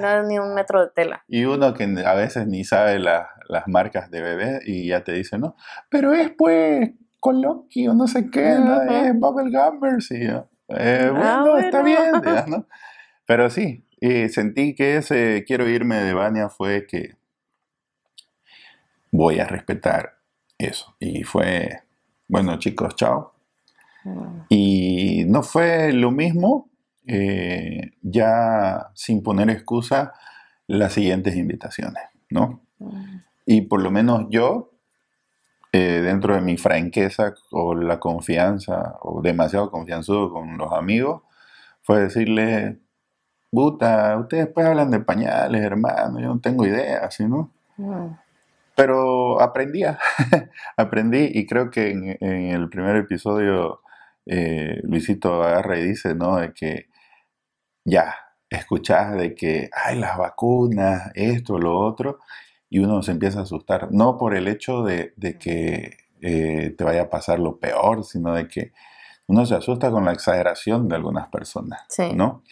A: no es ni un metro de tela.
B: Y uno que a veces ni sabe las marcas de bebé y ya te dice, no, pero es pues coloquio, no sé qué, es Bubble Gumbers. Eh,
A: ah, bueno, está bien,
B: Pero sí, sentí que ese quiero irme de Bania fue que voy a respetar y eso. Y fue, bueno chicos, chao. Ah. Y no fue lo mismo, eh, ya sin poner excusa, las siguientes invitaciones, ¿no? Ah. Y por lo menos yo, eh, dentro de mi franqueza o la confianza, o demasiado confianzudo con los amigos, fue decirle, puta, ustedes después pues hablan de pañales, hermano, yo no tengo idea, ¿sí, no? Ah pero aprendía, aprendí y creo que en, el primer episodio eh, Luisito agarra y dice, ¿no? De que ya, escuchás de que, ay, las vacunas, esto, lo otro, y uno se empieza a asustar, no por el hecho de, que eh, te vaya a pasar lo peor, sino de que uno se asusta con la exageración de algunas personas, ¿no?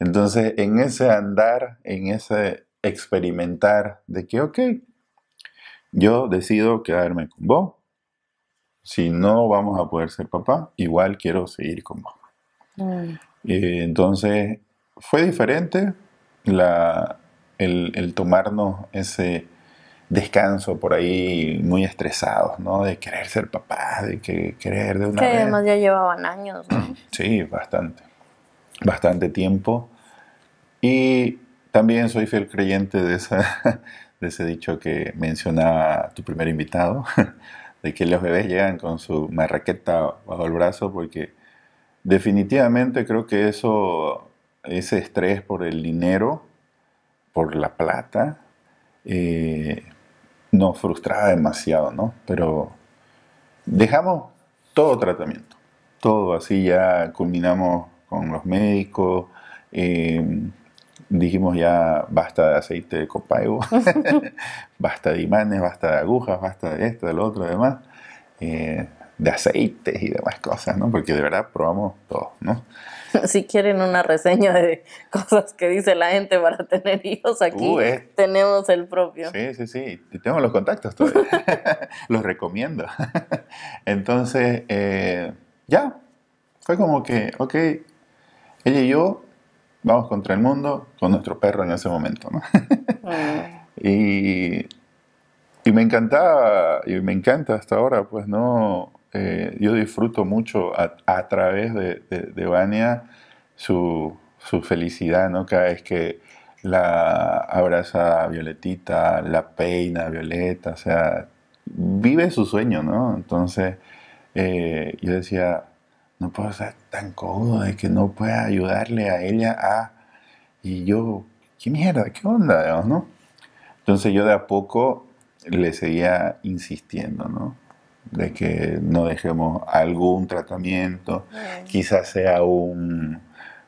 B: Entonces, en ese andar, en ese experimentar de que, ok, yo decido quedarme con vos. Si no vamos a poder ser papá, igual quiero seguir con vos. Eh, entonces, fue diferente la, el, tomarnos ese descanso por ahí muy estresados, ¿no? De querer ser papá, de querer de una Que además
A: ya llevaban años, ¿no?
B: Sí, bastante. Bastante tiempo. Y también soy fiel creyente de esa, de ese dicho que mencionaba tu primer invitado, de que los bebés llegan con su marraqueta bajo el brazo, porque definitivamente creo que eso, ese estrés por el dinero, por la plata, eh, nos frustraba demasiado, ¿no? Pero dejamos todo tratamiento, todo, así ya culminamos con los médicos. Eh, dijimos ya basta de aceite de copaibo, basta de imanes, basta de agujas, basta de esto, de lo otro, demás, eh, de aceites y demás cosas, ¿no? Porque de verdad probamos todo, ¿no?
A: Si quieren una reseña de cosas que dice la gente para tener hijos aquí, uh, tenemos el propio. Sí, sí, sí.
B: Y tengo los contactos todavía. los recomiendo. Entonces, eh, ya. Fue como que, ok, ella y yo vamos contra el mundo con nuestro perro en ese momento. y, me encantaba, y me encanta hasta ahora, pues no, eh, yo disfruto mucho a, través de, de, Vania su, su, felicidad, ¿no? Cada vez que la abraza Violetita, la peina Violeta, o sea, vive su sueño, ¿no? Entonces, eh, yo decía, no puedo ser tan cómodo de que no pueda ayudarle a ella a... Y yo, ¿qué mierda? ¿Qué onda? Digamos, ¿no? Entonces yo de a poco le seguía insistiendo, ¿no? De que no dejemos algún tratamiento, quizás sea un,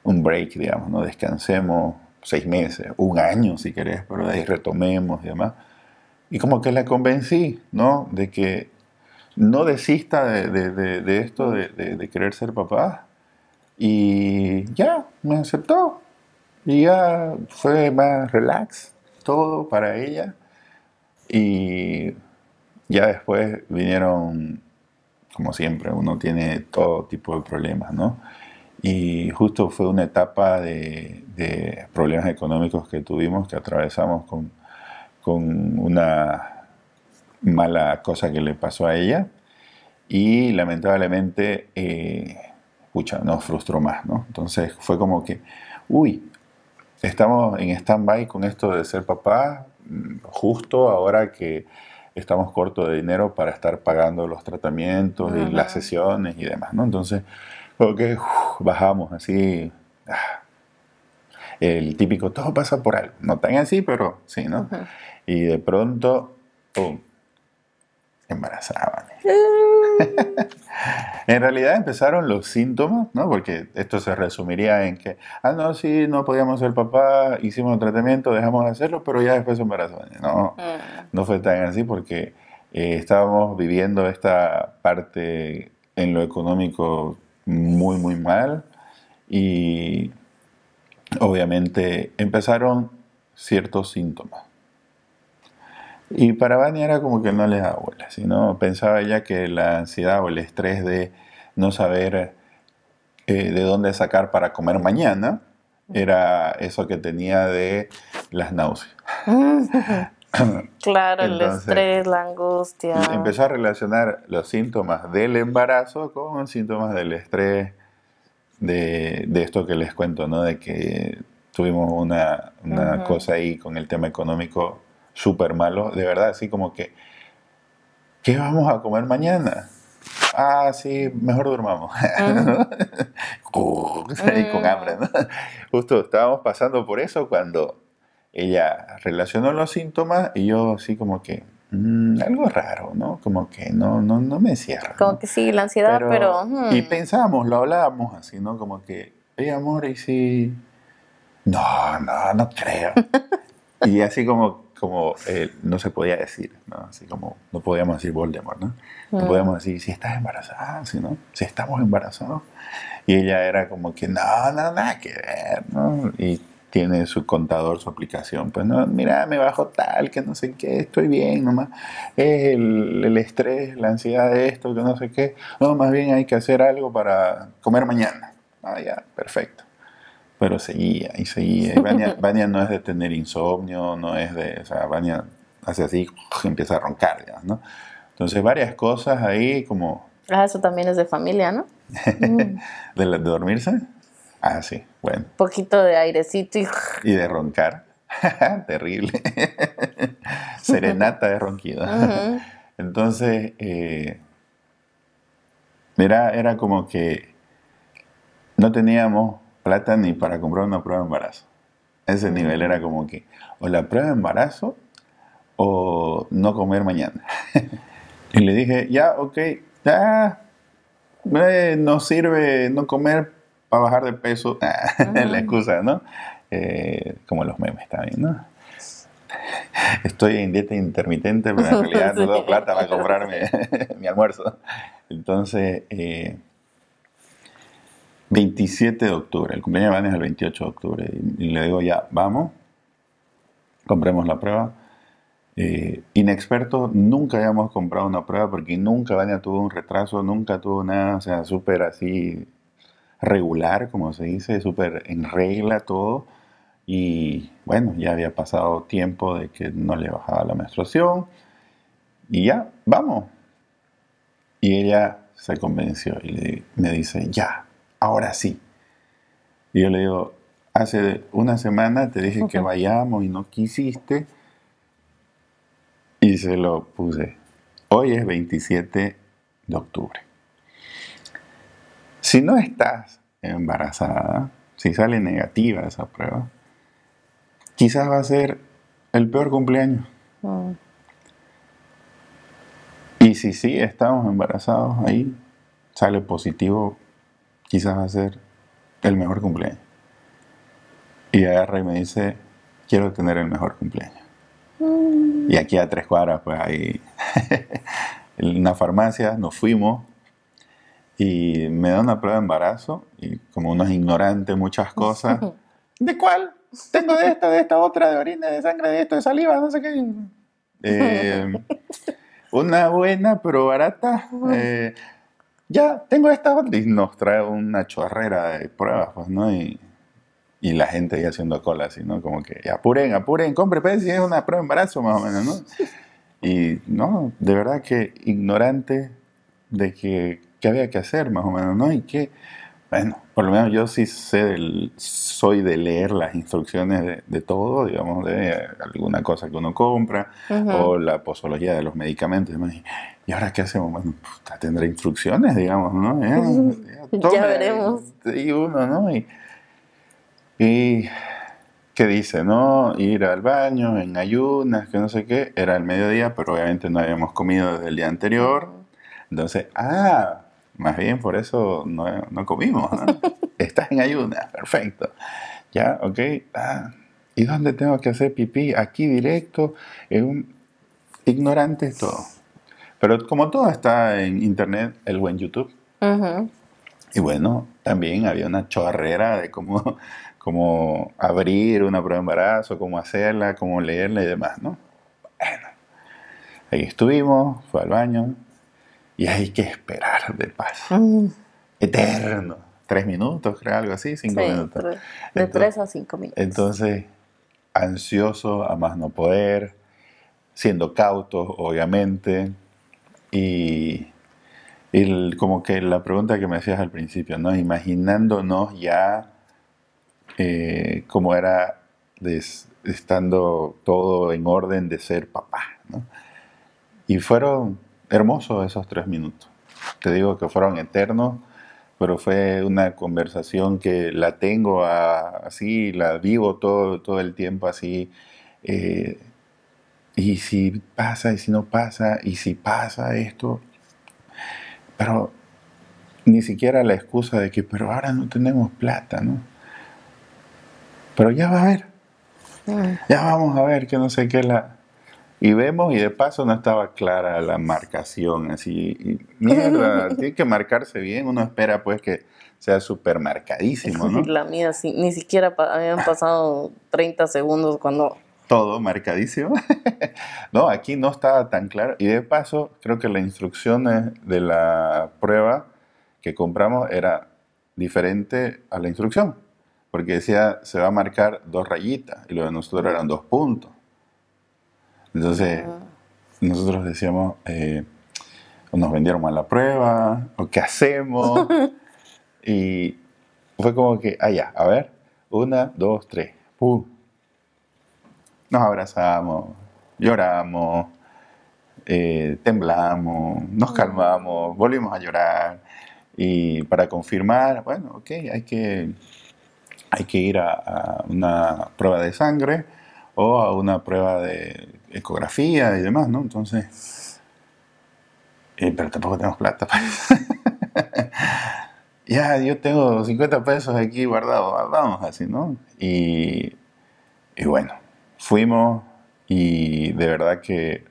B: un break, digamos, ¿no? Descansemos seis meses, un año si querés, pero de ahí retomemos y demás. Y como que la convencí, ¿no? De que no desista de, esto, de, querer ser papá. Y ya, me aceptó. Y ya fue más relax, todo para ella. Y ya después vinieron, como siempre, uno tiene todo tipo de problemas, ¿no? Y justo fue una etapa de problemas económicos que tuvimos, que atravesamos con, con una mala cosa que le pasó a ella y lamentablemente, escucha, eh, nos frustró más, ¿no? Entonces fue como que, uy, estamos en stand-by con esto de ser papá, mm, justo ahora que estamos cortos de dinero para estar pagando los tratamientos y las sesiones y demás, ¿no? Entonces, como bajamos así, ah, el típico, todo pasa por algo, no tan así, pero sí, ¿no? Y de pronto, ¡pum! embarazaban. en realidad empezaron los síntomas, ¿no? Porque esto se resumiría en que, ah, no, sí, no podíamos ser papá, hicimos un tratamiento, dejamos de hacerlo, pero ya después se No, mm. no fue tan así porque eh, estábamos viviendo esta parte en lo económico muy, muy mal y obviamente empezaron ciertos síntomas. Y para Vania era como que no les daba bola, sino pensaba ella que la ansiedad o el estrés de no saber eh, de dónde sacar para comer mañana era eso que tenía de las náuseas.
A: claro, el estrés, la angustia. Em, empezó
B: a relacionar los síntomas del embarazo con síntomas del estrés de, esto que les cuento, ¿no? De que tuvimos una, cosa ahí con el tema económico súper malo, de verdad, así como que, ¿qué vamos a comer mañana? Ah, sí, mejor durmamos. y ah. ah. con hambre, ¿no? Justo estábamos pasando por eso cuando ella relacionó los síntomas y yo así como que, mm, algo raro, ¿no? Como que no, no, no me cierra.
A: Como que sí, la ansiedad, pero... Y hmm.
B: pensamos, lo hablábamos así, ¿no? Como que, hey, amor, ¿y si...? No, no, no creo. y así como, como eh, no se podía decir, ¿no? Así como no podíamos decir Voldemort, ¿no? No podíamos decir si estás embarazada, si si estamos embarazados. Y ella era como que no, no, nada que ver, ¿no? Y tiene su contador, su aplicación. Pues no, mira, me bajo tal, que no sé qué, estoy bien, nomás. Es el, el, estrés, la ansiedad de esto, que no sé qué. No, más bien hay que hacer algo para comer mañana. Ah, ya, perfecto. Pero seguía y seguía. Baña no es de tener insomnio, no es de. O sea, Vania hace así empieza a roncar, ya, ¿no? Entonces, varias cosas ahí como.
A: Ah, eso también es de familia, ¿no?
B: ¿De, dormirse? Ah, sí, bueno.
A: Poquito de airecito y.
B: Y de roncar. Terrible. Serenata de ronquido. Entonces, eh, era, era como que no teníamos plata ni para comprar una prueba de embarazo. Ese nivel era como que o la prueba de embarazo o no comer mañana. y le dije, ya, ok, ya, eh, no sirve no comer para bajar de peso. la excusa, ¿no? Eh, como los memes también, ¿no? Estoy en dieta intermitente, pero en realidad no tengo plata para comprarme mi almuerzo. Entonces, eh, 27 de octubre, el cumpleaños de Van es el 28 de octubre. Y, le digo ya, vamos, compremos la prueba. Eh, inexperto, nunca habíamos comprado una prueba porque nunca Vania tuvo un retraso, nunca tuvo nada, o sea, súper así regular, como se dice, súper en regla todo. Y bueno, ya había pasado tiempo de que no le bajaba la menstruación. Y ya, vamos. Y ella se convenció y le, me dice, ya, ahora sí. Y yo le digo, hace una semana te dije que vayamos y no quisiste. Y se lo puse. Hoy es 27 de octubre. Si no estás embarazada, si sale negativa esa prueba, quizás va a ser el peor cumpleaños. Mm. Y si sí estamos embarazados ahí, sale positivo quizás va a ser el mejor cumpleaños. Y agarra y me dice, quiero tener el mejor cumpleaños. Mm. Y aquí a tres cuadras, pues ahí, en una farmacia, nos fuimos y me da una prueba de embarazo y como uno es ignorante muchas cosas. ¿De cuál? Tengo de esta, de esta otra, de orina, de sangre, de esto, de saliva, no sé qué. Eh, una buena pero barata ya tengo esta Y nos trae una chorrera de pruebas, pues, ¿no? Y, y la gente ahí haciendo cola, así, ¿no? Como que apuren, apuren, compre, pues, si es una prueba de embarazo, más o menos, ¿no? Y no, de verdad que ignorante de que, había que hacer, más o menos, ¿no? Y que, bueno, por lo menos yo sí sé, soy de leer las instrucciones de, de, todo, digamos, de alguna cosa que uno compra, o la posología de los medicamentos. y ¿Y ahora qué hacemos? Bueno, pues, tendrá instrucciones, digamos, ¿no?
A: ya veremos.
B: Y uno, ¿no? Y, ¿qué dice, ¿no? Ir al baño en ayunas, que no sé qué. Era el mediodía, pero obviamente no habíamos comido desde el día anterior. Entonces, ah, más bien por eso no, comimos, ¿no? Estás en ayunas, perfecto. Ya, ok. Ah, ¿Y dónde tengo que hacer pipí? Aquí directo. es un... Ignorante todo. Pero como todo está en internet, el buen YouTube. Y bueno, también había una chorrera de cómo, cómo abrir una prueba de embarazo, cómo hacerla, cómo leerla y demás, ¿no? Bueno, ahí estuvimos, fue al baño y hay que esperar de paso. Eterno. Tres minutos, creo, algo así, cinco minutos.
A: De tres a cinco minutos. Entonces,
B: ansioso a más no poder, siendo cautos, obviamente. Y, como que la pregunta que me hacías al principio, ¿no? Imaginándonos ya eh, cómo era estando todo en orden de ser papá, ¿no? Y fueron hermosos esos tres minutos. Te digo que fueron eternos, pero fue una conversación que la tengo así, la vivo todo, todo el tiempo así. Eh, y si pasa, y si no pasa, y si pasa esto. Pero ni siquiera la excusa de que, pero ahora no tenemos plata, ¿no? Pero ya va a ver. Mm. Ya vamos a ver que no sé qué la... Y vemos y de paso no estaba clara la marcación, así, mierda, tiene que marcarse bien, uno espera pues que sea supermercadísimo, ¿no?
A: La mía, sí, ni siquiera habían pasado 30 segundos cuando
B: todo marcadísimo. no, aquí no estaba tan claro. Y de paso, creo que la instrucción de la prueba que compramos era diferente a la instrucción. Porque decía, se va a marcar dos rayitas y lo de nosotros eran dos puntos. Entonces, ah. nosotros decíamos, eh, nos vendieron mal la prueba, o qué hacemos. y fue como que, ah, a ver, una, dos, tres, ¡pum! Nos abrazamos, lloramos, eh, temblamos, nos calmamos, volvimos a llorar. Y para confirmar, bueno, ok, hay que, hay que ir a, una prueba de sangre o a una prueba de ecografía y demás, ¿no? Entonces, eh, pero tampoco tenemos plata. ya, yo tengo 50 pesos aquí guardados, vamos así, ¿no? Y, y bueno, fuimos y de verdad que,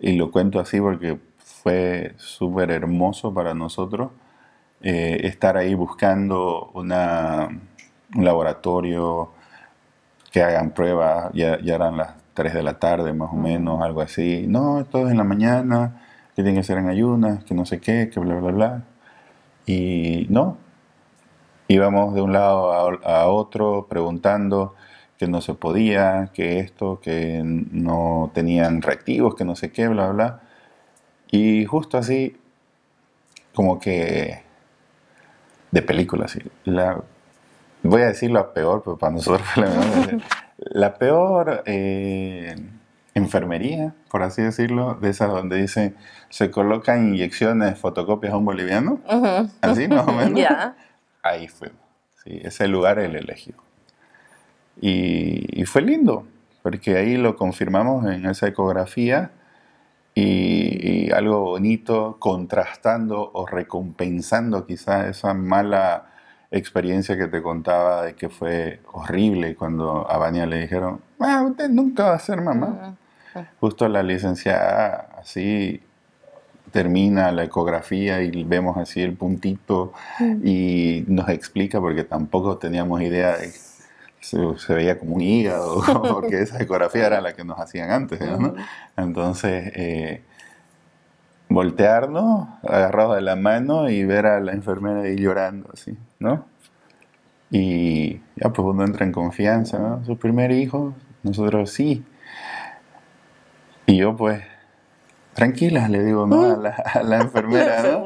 B: y lo cuento así porque fue súper hermoso para nosotros eh, estar ahí buscando una, un laboratorio que hagan pruebas, ya, eran las 3 de la tarde más o menos, algo así. No, esto es en la mañana, que tienen que ser en ayunas, que no sé qué, que bla, bla, bla. Y no, íbamos de un lado a otro preguntando que no se podía, que esto, que no tenían reactivos, que no sé qué, bla, bla. Y justo así, como que de película, La, voy a decir la peor, pero para nosotros fue la peor eh, enfermería, por así decirlo, de esas donde dice se colocan inyecciones, fotocopias a un boliviano.
A: Así, más menos.
B: Ahí fue, ese lugar el elegido. Y, fue lindo, porque ahí lo confirmamos en esa ecografía y, algo bonito, contrastando o recompensando quizás esa mala experiencia que te contaba de que fue horrible cuando a Bania le dijeron, ah, usted nunca va a ser mamá. Mm, mm, mm. Justo la licenciada así termina la ecografía y vemos así el puntito y nos explica porque tampoco teníamos idea de se, veía como un hígado, porque esa ecografía era la que nos hacían antes, ¿no? Entonces, eh, voltearnos, agarrados de la mano y ver a la enfermera ahí llorando, así, ¿no? Y ya pues uno entra en confianza, ¿no? Su primer hijo, nosotros sí. Y yo pues, tranquila, le digo, ¿no? A la, enfermera, ¿no?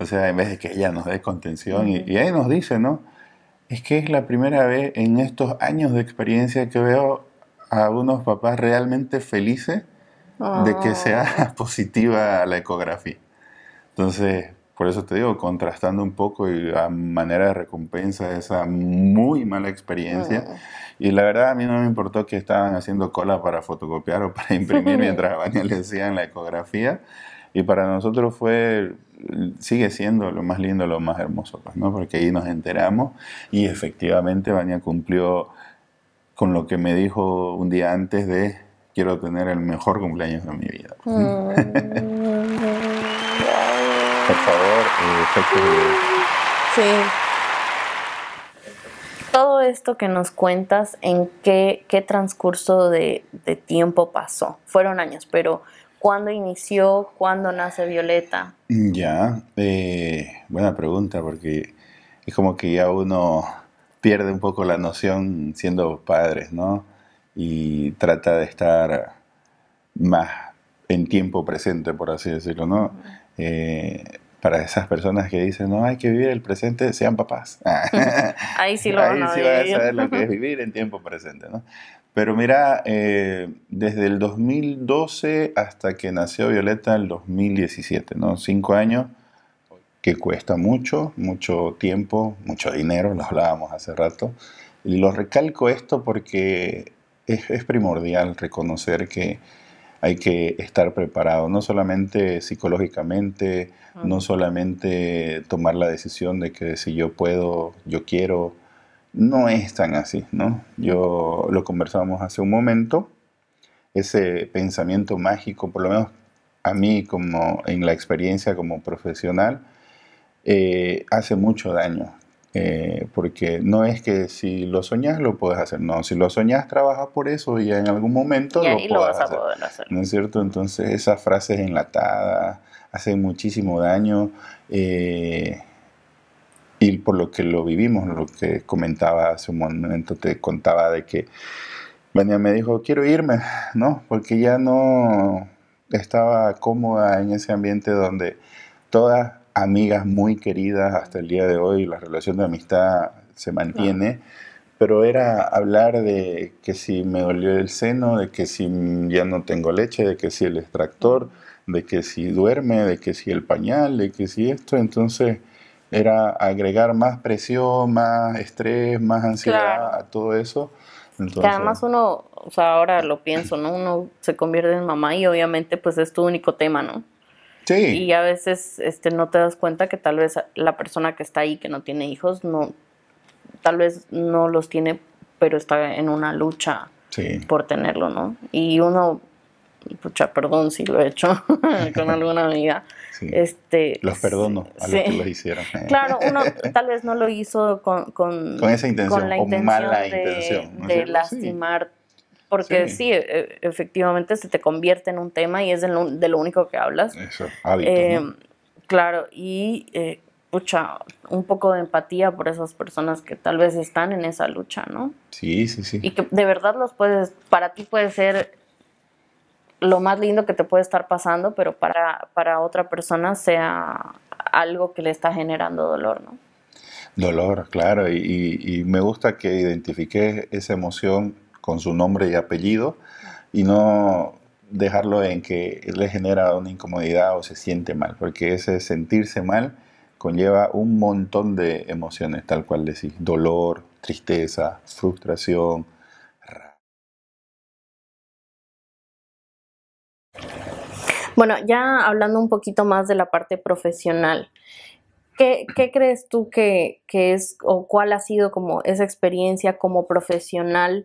B: O sea, en vez de que ella nos dé contención y, y ahí nos dice, ¿no? es que es la primera vez en estos años de experiencia que veo a unos papás realmente felices de que ah. sea positiva la ecografía. Entonces, por eso te digo, contrastando un poco y a manera de recompensa esa muy mala experiencia. Ah. Y la verdad a mí no me importó que estaban haciendo cola para fotocopiar o para imprimir mientras a decía le hacían la ecografía. Y para nosotros fue sigue siendo lo más lindo, lo más hermoso, pues, ¿no? Porque ahí nos enteramos y efectivamente Vania cumplió con lo que me dijo un día antes de quiero tener el mejor cumpleaños de mi vida. Pues, mm. Por favor, eh, efectos
A: Sí. Todo esto que nos cuentas, ¿en qué, qué transcurso de, de tiempo pasó? Fueron años, pero ¿Cuándo inició? ¿Cuándo nace Violeta?
B: Ya, eh, buena pregunta, porque es como que ya uno pierde un poco la noción siendo padres, ¿no? Y trata de estar más en tiempo presente, por así decirlo, ¿no? Eh, para esas personas que dicen, no, hay que vivir el presente, sean papás.
A: Ahí sí lo van a sí van a saber lo que es
B: vivir en tiempo presente, ¿no? Pero mira, eh, desde el 2012 hasta que nació Violeta en el 2017, ¿no? Cinco años que cuesta mucho, mucho tiempo, mucho dinero, lo hablábamos hace rato. Y lo recalco esto porque es, primordial reconocer que hay que estar preparado, no solamente psicológicamente, no solamente tomar la decisión de que si yo puedo, yo quiero, no es tan así, ¿no? Yo lo conversábamos hace un momento, ese pensamiento mágico, por lo menos a mí como en la experiencia como profesional, eh, hace mucho daño, eh, porque no es que si lo soñás lo puedes hacer, no, si lo soñás trabajas por eso y en algún momento lo, hacer, poder ¿No es cierto? Entonces esas frases enlatadas hacen muchísimo daño. Eh, y por lo que lo vivimos, lo que comentaba hace un momento, te contaba de que Vania me dijo, quiero irme, ¿no? Porque ya no estaba cómoda en ese ambiente donde todas amigas muy queridas hasta el día de hoy, la relación de amistad se mantiene. Pero era hablar de que si me dolió el seno, de que si ya no tengo leche, de que si el extractor, de que si duerme, de que si el pañal, de que si esto. Entonces, era agregar más presión, más estrés, más ansiedad a todo eso. Entonces, que además
A: uno, o sea, ahora lo pienso, ¿no? Uno se convierte en mamá y obviamente pues es tu único tema, ¿no? Sí. Y a veces este, no te das cuenta que tal vez la persona que está ahí, que no tiene hijos, no, tal vez no los tiene, pero está en una lucha por tenerlo, ¿no? Y uno pucha, perdón si lo he hecho con alguna amiga. este,
B: los perdono a los que lo hicieron.
A: Claro, uno tal vez no lo hizo con, con, con esa intención, con la intención mala de, intención. de lastimar, porque sí. E, e, efectivamente se te convierte en un tema y es de lo, único que hablas. Eso, em, Claro, y eh, pucha, un poco de empatía por esas personas que tal vez están en esa lucha, ¿no?
B: Sí, sí, sí.
A: Y que de verdad los puedes, para ti puede ser lo más lindo que te puede estar pasando, pero para, para otra persona sea algo que le está generando dolor, ¿no?
B: Dolor, claro, y, y, me gusta que identifique esa emoción con su nombre y apellido y no dejarlo en que le genera una incomodidad o se siente mal, porque ese sentirse mal conlleva un montón de emociones, tal cual decís, dolor, tristeza, frustración,
A: Bueno, ya hablando un poquito más de la parte profesional, ¿qué, crees tú que, es o cuál ha sido como esa experiencia como profesional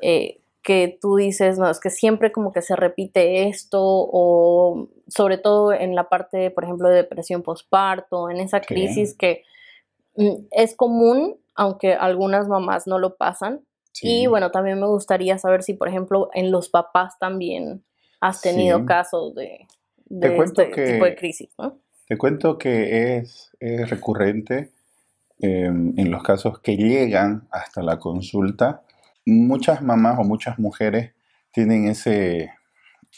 A: eh, que tú dices, no, es que siempre como que se repite esto o sobre todo en la parte, por ejemplo, de depresión postparto, en esa crisis que mm, es común, aunque algunas mamás no lo pasan. Y bueno, también me gustaría saber si, por ejemplo, en los papás también has tenido casos de, de este tipo de crisis. ¿no?
B: Te cuento que es, recurrente em, en los casos que llegan hasta la consulta. Muchas mamás o muchas mujeres tienen ese,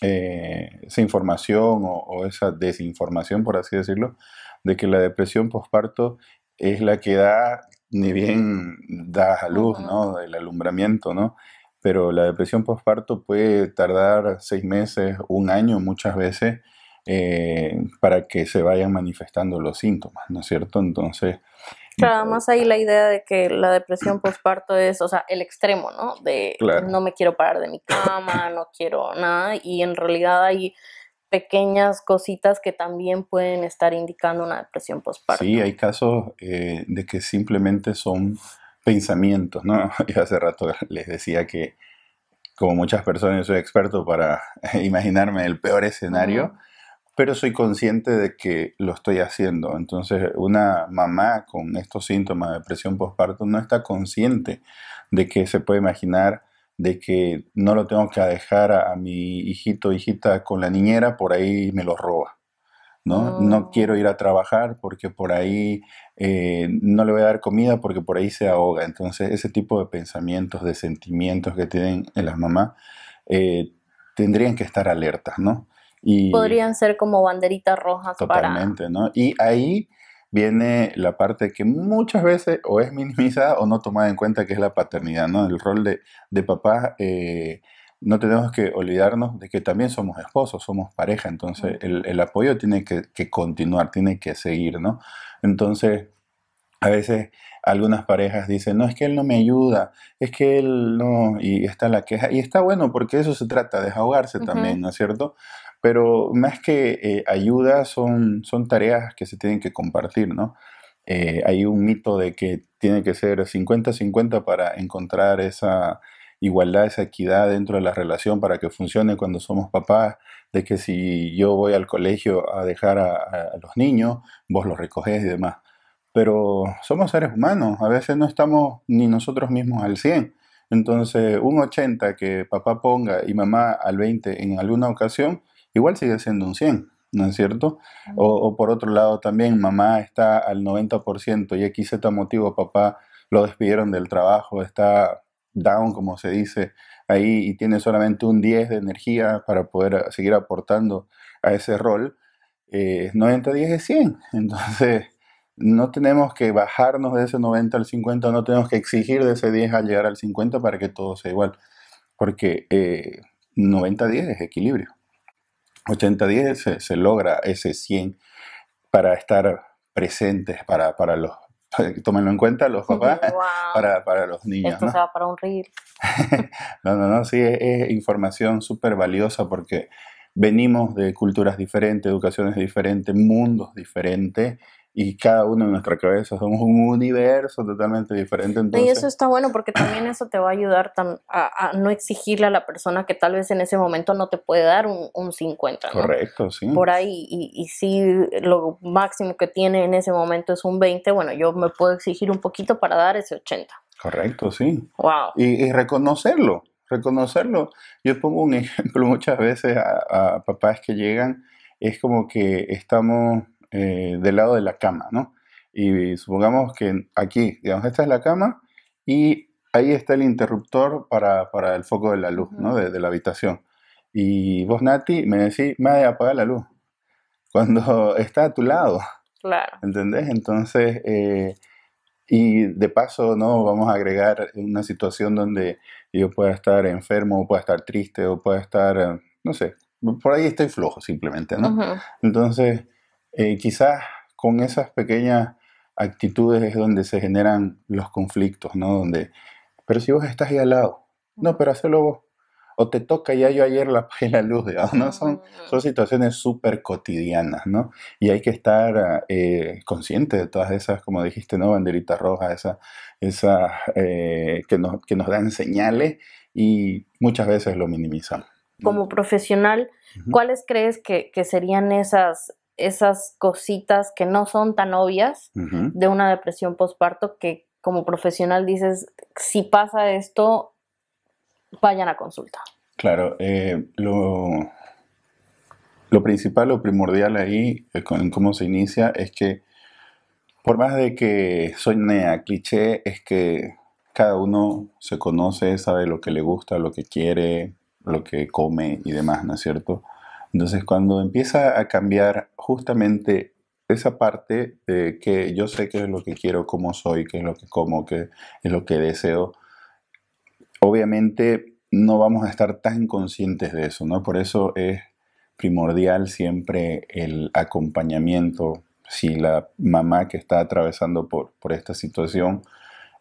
B: eh, esa información o, esa desinformación, por así decirlo, de que la depresión postparto es la que da, ni bien da a luz, ¿no? El alumbramiento, ¿no? pero la depresión postparto puede tardar seis meses, un año muchas veces, eh, para que se vayan manifestando los síntomas, ¿no es cierto? Entonces...
A: Claro, además ahí la idea de que la depresión postparto es, o sea, el extremo, ¿no? De no me quiero parar de mi cama, no quiero nada, y en realidad hay pequeñas cositas que también pueden estar indicando una depresión postparto.
B: Sí, hay casos eh, de que simplemente son pensamientos, ¿no? Yo hace rato les decía que como muchas personas soy experto para imaginarme el peor escenario, pero soy consciente de que lo estoy haciendo. Entonces, una mamá con estos síntomas de depresión postparto no está consciente de que se puede imaginar de que no lo tengo que dejar a, a mi hijito o hijita con la niñera, por ahí me lo roba. Oh. ¿no? quiero ir a trabajar porque por ahí eh, no le voy a dar comida porque por ahí se ahoga. Entonces, ese tipo de pensamientos, de sentimientos que tienen las mamás, eh, tendrían que estar alertas, ¿no? Y Podrían
A: ser como banderitas rojas totalmente,
B: ¿no? Y ahí viene la parte que muchas veces o es minimizada o no tomada en cuenta, que es la paternidad, ¿no? El rol de, papá... Eh, no tenemos que olvidarnos de que también somos esposos, somos pareja, entonces el, apoyo tiene que, continuar, tiene que seguir, ¿no? Entonces, a veces algunas parejas dicen, no, es que él no me ayuda, es que él no, y está la queja, y está bueno porque eso se trata, desahogarse ahogarse también, ¿no es cierto? Pero más que eh, ayuda son, son tareas que se tienen que compartir, ¿no? Eh, hay un mito de que tiene que ser 50-50 para encontrar esa, igualdad, esa equidad dentro de la relación para que funcione cuando somos papás, de que si yo voy al colegio a dejar a, los niños, vos los recoges y demás. Pero somos seres humanos, a veces no estamos ni nosotros mismos al 100. Entonces, un 80 que papá ponga y mamá al 20 en alguna ocasión, igual sigue siendo un 100, ¿no es cierto? O, por otro lado también, mamá está al 90% y XZ motivo, papá lo despidieron del trabajo, está down, como se dice ahí, y tiene solamente un 10 de energía para poder ah, seguir aportando a ese rol, 90, eh, 10 es 100. Entonces, no tenemos que bajarnos de ese 90 al 50, no tenemos que exigir de ese 10 al llegar al 50 para que todo sea igual, porque 90-10 eh, es equilibrio. 80-10 se, logra ese 100 para estar presentes para los tómenlo en cuenta los papás para, los niños. Esto se va para un reel. no, no, no, sí, es, es información súper valiosa porque venimos de culturas diferentes, educaciones diferentes, mundos diferentes y cada uno en nuestra cabeza somos un universo totalmente diferente. Y eso
A: está bueno porque también eso te va a ayudar a, no exigirle a la persona que tal vez en ese momento no te puede dar un, 50. ¿no? Correcto, sí. Por ahí, y, si lo máximo que tiene en ese momento es un 20, bueno, yo me puedo exigir un poquito para dar ese 80.
B: Correcto, sí. Wow. Y, reconocerlo, reconocerlo. Yo pongo un ejemplo muchas veces a, a papás que llegan, es como que estamos eh, del lado de la cama, ¿no? Y supongamos que aquí, digamos, esta es la cama y ahí está el interruptor para, el foco de la luz, ¿no? De, la habitación. Y vos, Nati, me decís, me a apagar la luz. Cuando está a tu lado. Claro. ¿Entendés? Entonces, eh, y de paso, ¿no? Vamos a agregar una situación donde yo pueda estar enfermo, o pueda estar triste, o pueda estar, no sé, por ahí estoy flojo simplemente, ¿no? Entonces, eh, quizás con esas pequeñas actitudes es donde se generan los conflictos, ¿no? Donde, pero si vos estás ahí al lado, no, pero hacelo vos. O te toca, ya yo ayer la la luz, ¿no? Son, son situaciones súper cotidianas, ¿no? Y hay que estar eh, consciente de todas esas, como dijiste, ¿no? banderita roja, esas esa, eh, que, nos, dan señales y muchas veces lo minimizamos.
A: Como profesional, ¿cuáles crees que, que serían esas, esas cositas que no son tan obvias de una depresión postparto que como profesional dices, si pasa esto, vayan a consulta.
B: Claro, eh, lo, principal, lo primordial ahí, eh, en cómo se inicia, es que por más de que nea cliché, es que cada uno se conoce, sabe lo que le gusta, lo que quiere, lo que come y demás, ¿no es cierto? Entonces, cuando empieza a cambiar justamente esa parte de que yo sé qué es lo que quiero, cómo soy, qué es lo que como, qué es lo que deseo, obviamente no vamos a estar tan conscientes de eso, ¿no? Por eso es primordial siempre el acompañamiento. Si la mamá que está atravesando por, por esta situación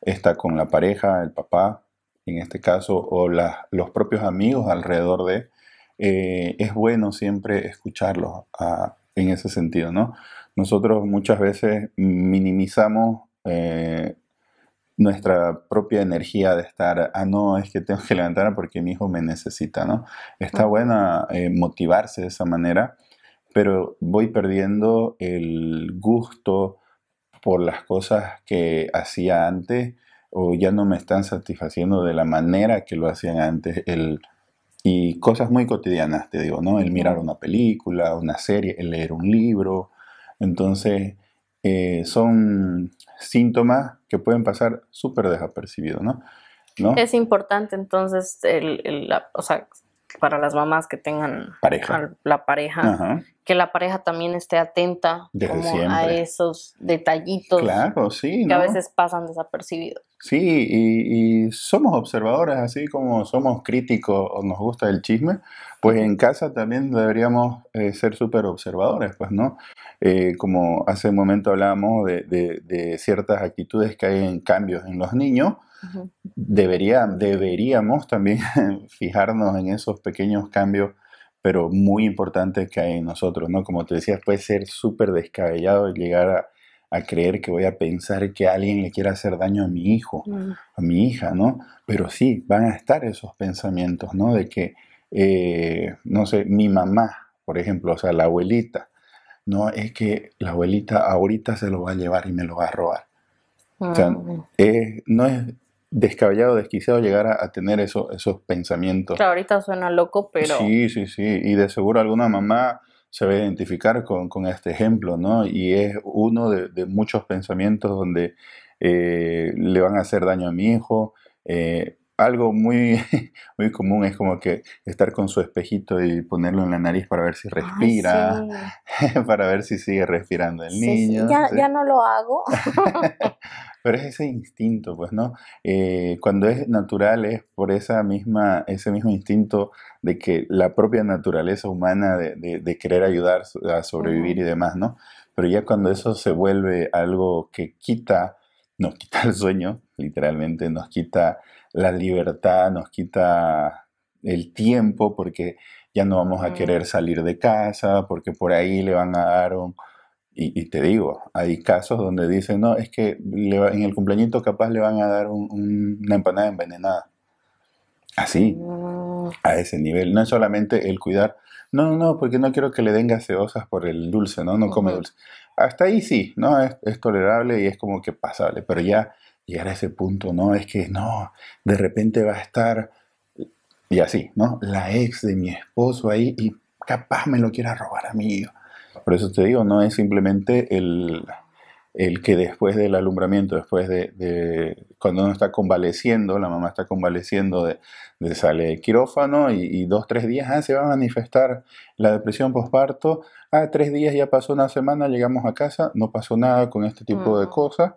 B: está con la pareja, el papá, en este caso, o los propios amigos alrededor de, eh, es bueno siempre escucharlos ah, en ese sentido, ¿no? Nosotros muchas veces minimizamos eh, nuestra propia energía de estar, ah, no, es que tengo que levantar porque mi hijo me necesita, ¿no? Está bueno eh, motivarse de esa manera, pero voy perdiendo el gusto por las cosas que hacía antes o ya no me están satisfaciendo de la manera que lo hacían antes. El, y cosas muy cotidianas, te digo, ¿no? El mirar una película, una serie, el leer un libro. Entonces, eh, son síntomas que pueden pasar súper desapercibidos, ¿no? ¿no?
A: Es importante entonces, el, o sea, para las mamás que tengan pareja. la pareja, que la pareja también esté atenta a esos detallitos claro,
B: sí, que a veces
A: pasan desapercibidos.
B: Sí, y, somos observadores, así como somos críticos o nos gusta el chisme, pues en casa también deberíamos eh, ser súper observadores, pues, ¿no? Eh, como hace un momento hablábamos de, ciertas actitudes que hay en cambios en los niños, debería, deberíamos también fijarnos en esos pequeños cambios, pero muy importantes que hay en nosotros, ¿no? Como te decía, puede ser súper descabellado llegar a a creer que voy a pensar que alguien le quiera hacer daño a mi hijo, mm. a mi hija, ¿no? Pero sí, van a estar esos pensamientos, ¿no? De que, eh, no sé, mi mamá, por ejemplo, o sea, la abuelita, no es que la abuelita ahorita se lo va a llevar y me lo va a robar.
A: o sea, ah,
B: eh, no es descabellado, desquiciado llegar a, tener eso, esos pensamientos.
A: ahorita suena loco, pero...
B: Sí, sí, sí. Y de seguro alguna mamá se va a identificar con, este ejemplo, ¿no? Y es uno de, muchos pensamientos donde eh, le van a hacer daño a mi hijo. Eh, algo muy, muy común es como que estar con su espejito y ponerlo en la nariz para ver si respira, para ver si sigue respirando el niño. Ya, ya,
A: no lo hago.
B: Pero es ese instinto, pues, ¿no? Eh, cuando es natural es por esa misma, ese mismo instinto de que la propia naturaleza humana de, querer ayudar a sobrevivir y demás, ¿no? Pero ya cuando eso se vuelve algo que quita, nos quita el sueño, literalmente, nos quita la libertad, nos quita el tiempo, porque ya no vamos a querer salir de casa, porque por ahí le van a dar un y, te digo, hay casos donde dicen, no, es que en el cumpleañito capaz le van a dar una empanada envenenada. Así,
A: mm.
B: a ese nivel. No es solamente el cuidar, no, no, porque no quiero que le den gaseosas por el dulce, ¿no? No come dulce. Hasta ahí sí, ¿no? Es, tolerable y es como que pasable, pero ya llegar a ese punto, ¿no? Es que no, de repente va a estar, y así, ¿no? La ex de mi esposo ahí y capaz me lo quiera robar a mí. Por eso te digo, no es simplemente el, que después del alumbramiento, después de, cuando uno está convaleciendo, la mamá está convaleciendo, de, sale de quirófano y, dos, tres días, ah, se va a manifestar la depresión posparto, ah, tres días ya pasó una semana, llegamos a casa, no pasó nada con este tipo de mm. cosas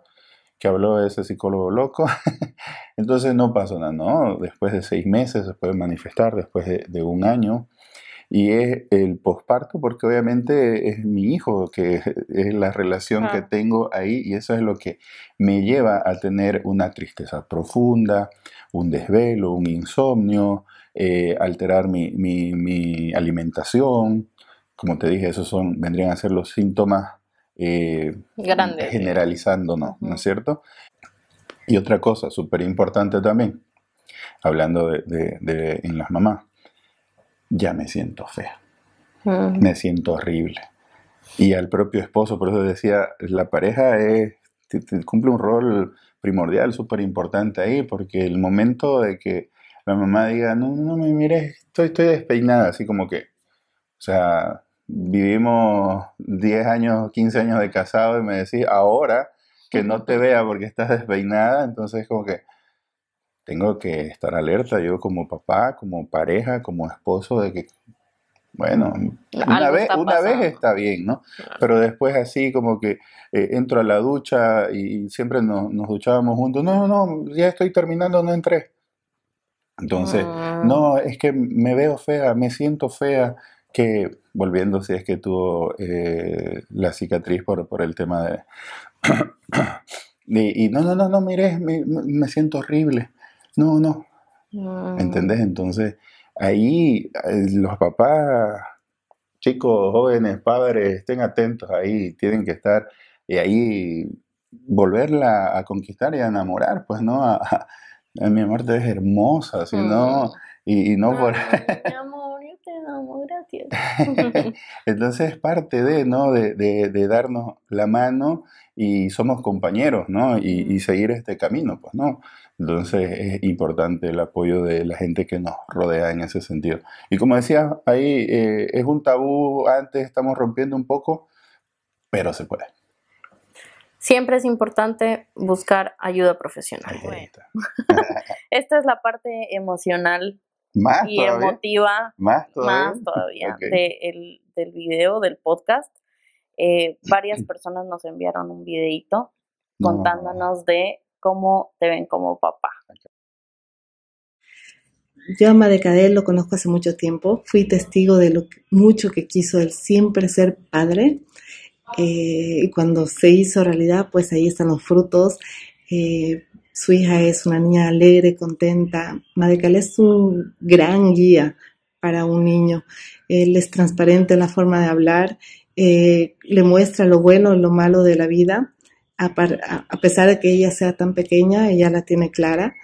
B: que habló ese psicólogo loco, entonces no pasó nada, ¿no? Después de seis meses se puede manifestar, después de un año, y es el posparto porque obviamente es mi hijo, que es la relación que tengo ahí y eso es lo que me lleva a tener una tristeza profunda, un desvelo, un insomnio, eh, alterar mi, alimentación. Como te dije, esos son, vendrían a ser los síntomas eh, Generalizándonos, ¿no es cierto? Y otra cosa súper importante también, hablando de, de en las mamás ya me siento fea, mm. me siento horrible. Y al propio esposo, por eso decía, la pareja cumple un rol primordial, súper importante ahí, porque el momento de que la mamá diga, no, no me mires, estoy, estoy despeinada, así como que, o sea, vivimos 10 años, 15 años de casado y me decís, ahora que no te vea porque estás despeinada, entonces como que tengo que estar alerta yo como papá, como pareja, como esposo, de que, bueno, una, vez, está bien, ¿no? Pero después así como que eh, entro a la ducha y siempre nos, duchábamos juntos, no, no, ya estoy terminando, no entré. Entonces, mm. no, es que me veo fea, me siento fea, que volviendo si es que tuvo eh, la cicatriz por, por el tema de... y, no, no, no, no, mire, me siento horrible. No, no.
A: Mm. ¿Entendés?
B: Entonces, ahí eh, los papás, chicos, jóvenes, padres, estén atentos ahí, tienen que estar y ahí volverla a conquistar y a enamorar, pues no, a, mi amor, te ves hermosa, sino, mm. y, no por... mi amor,
A: yo te
B: Entonces es parte de, ¿no? De, de, de, darnos la mano y somos compañeros, ¿no? Y, y mm. seguir este camino, pues, ¿no? Entonces es importante el apoyo de la gente que nos rodea en ese sentido. Y como decía, ahí eh, es un tabú, antes estamos rompiendo un poco,
A: pero se puede. Siempre es importante buscar ayuda profesional. Esta es la parte emocional más y emotiva
B: más todavía,
A: del video, del podcast. Eh, varias personas nos enviaron un videito contándonos de cómo te ven como papá. Yo a Madecadel lo conozco hace mucho tiempo, fui testigo de lo mucho que quiso él siempre ser padre eh, y cuando se hizo realidad, pues ahí están los frutos. Eh, su hija es una niña alegre, contenta. Madekalé es un gran guía para un niño. Él es transparente en la forma de hablar, eh, le muestra lo bueno y lo malo de la vida a, pesar de que ella sea tan pequeña, ella la tiene clara.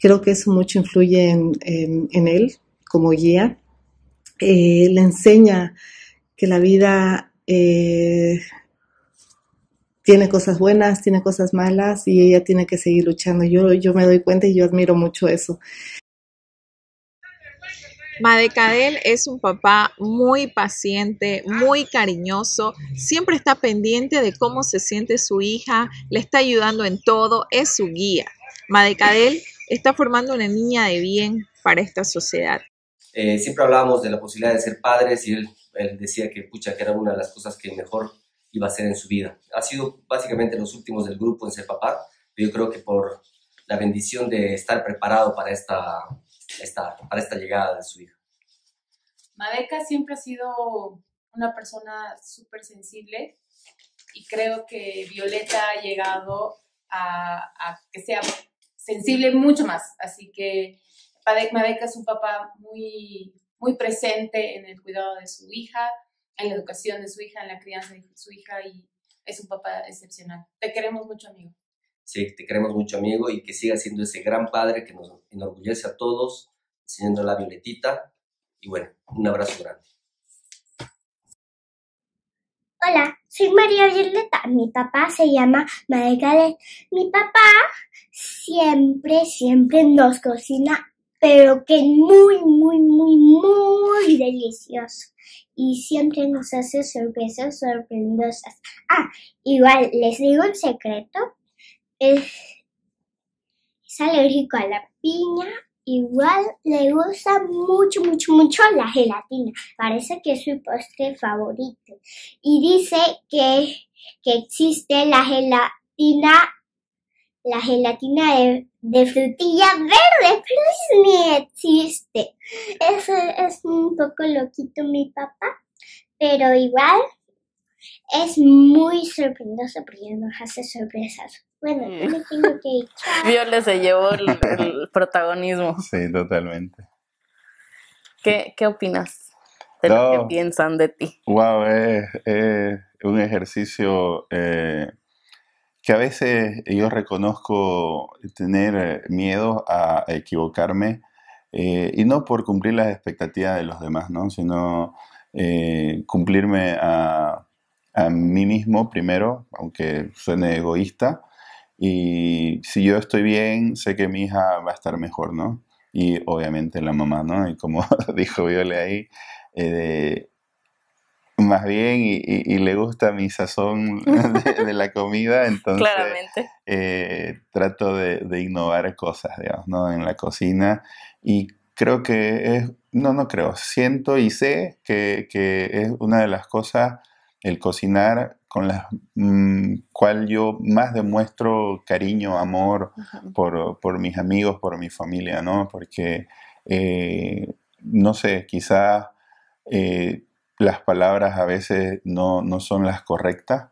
A: Creo que eso mucho influye en, él como guía. Eh, le enseña que la vida eh, tiene cosas buenas, tiene cosas malas y ella tiene que seguir luchando. Yo, yo me doy cuenta y yo admiro mucho eso. Madecadel es un papá muy paciente, muy cariñoso, siempre está pendiente de cómo se siente su hija, le está ayudando en todo, es su guía. Madecadel está formando una niña de bien para esta sociedad. Eh, siempre hablábamos de la posibilidad de ser padres y él, decía que pucha, que era una de las cosas que mejor iba a ser en su vida. Ha sido básicamente los últimos del grupo en ser papá, pero yo creo que por la bendición de estar preparado para esta, para esta llegada de su hija? Madeca siempre ha sido una persona súper sensible y creo que Violeta ha llegado a, que sea sensible mucho más. Así que Madeca es un papá muy, muy presente en el cuidado de su hija, en la educación de su hija, en la crianza de su hija y es un papá excepcional. Te queremos mucho, amigo. Sí, te queremos mucho, amigo, y que siga siendo ese gran padre que nos enorgullece a todos, enseñando la violetita. Y bueno, un abrazo grande.
B: Hola, soy
A: María Violeta. Mi papá se llama Cadet. Mi papá siempre, siempre nos cocina, pero que muy, muy, muy, muy delicioso. Y siempre nos hace sorpresas sorprendosas. Ah, igual, les digo un secreto es, alérgico a la piña, igual le gusta mucho, mucho, mucho la gelatina. Parece que es su postre favorito. Y dice que, que existe la gelatina, la gelatina de, frutilla verde, pero ni existe. Eso es un poco loquito mi papá, pero igual es muy sorprendente porque nos hace sorpresas bueno, yo eh. que se llevó el, protagonismo. Sí, totalmente. ¿Qué, opinas de lo que piensan de ti?
B: Wow, es, eh, eh, un ejercicio que a veces yo reconozco tener miedo a equivocarme. y no por cumplir las expectativas de los demás, ¿no? sino cumplirme a, a, mí mismo primero, aunque suene egoísta, y si yo estoy bien, sé que mi hija va a estar mejor, ¿no? Y obviamente la mamá, ¿no? Y como dijo Viole ahí, eh, más bien y, le gusta mi sazón de, la comida, entonces eh, trato de, innovar cosas, digamos, ¿no? En la cocina y creo que es, no, no creo, siento y sé que, que es una de las cosas, el cocinar con la cuales mm, cual yo más demuestro cariño, amor por, mis amigos, por mi familia, ¿no? Porque, eh, no sé, quizás eh, las palabras a veces no, son las correctas,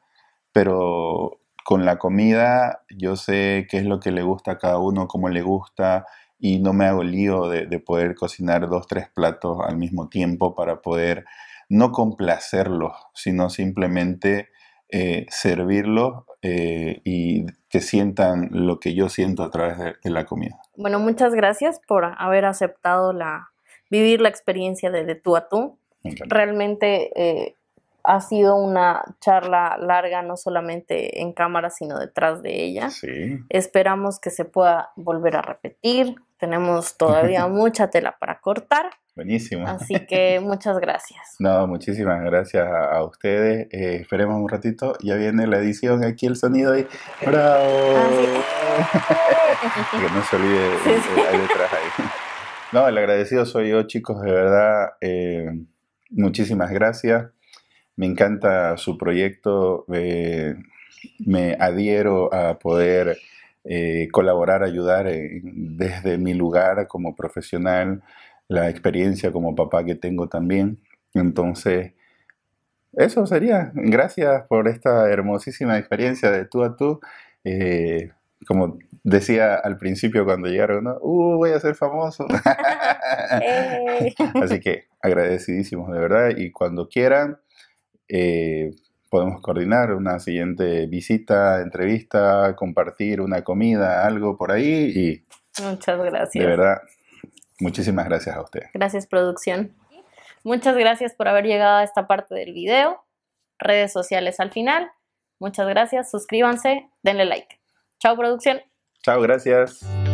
B: pero con la comida yo sé qué es lo que le gusta a cada uno, cómo le gusta, y no me hago lío de, de poder cocinar dos, tres platos al mismo tiempo para poder no complacerlos, sino simplemente eh, servirlo eh, y que sientan lo que yo siento a través de, la comida.
A: Bueno, muchas gracias por haber aceptado la, vivir la experiencia de, de tú a tú. Realmente eh, ha sido una charla larga, no solamente en cámara, sino detrás de ella. Esperamos que se pueda volver a repetir. Tenemos todavía mucha tela para cortar. Así que muchas gracias.
B: No, muchísimas gracias a, ustedes. Eh, esperemos un ratito. Ya viene la edición, aquí el sonido y ¡Bravo! no se olvide, No, el agradecido soy yo, chicos, de verdad. Eh, muchísimas gracias. Me encanta su proyecto. Eh, me adhiero a poder colaborar, ayudar desde mi lugar como profesional la experiencia como papá que tengo también. Entonces, eso sería. Gracias por esta hermosísima experiencia de tú a tú. Eh, como decía al principio cuando llegaron, ¡Uh, voy a ser famoso! Eh. Así que agradecidísimos, de verdad. Y cuando quieran, eh, podemos coordinar una siguiente visita, entrevista, compartir una comida, algo por ahí. Y
A: Muchas gracias. De verdad,
B: Muchísimas gracias a usted.
A: Gracias, producción. Muchas gracias por haber llegado a esta parte del video. Redes sociales al final. Muchas gracias. Suscríbanse, denle like. Chao, producción.
B: Chao, gracias.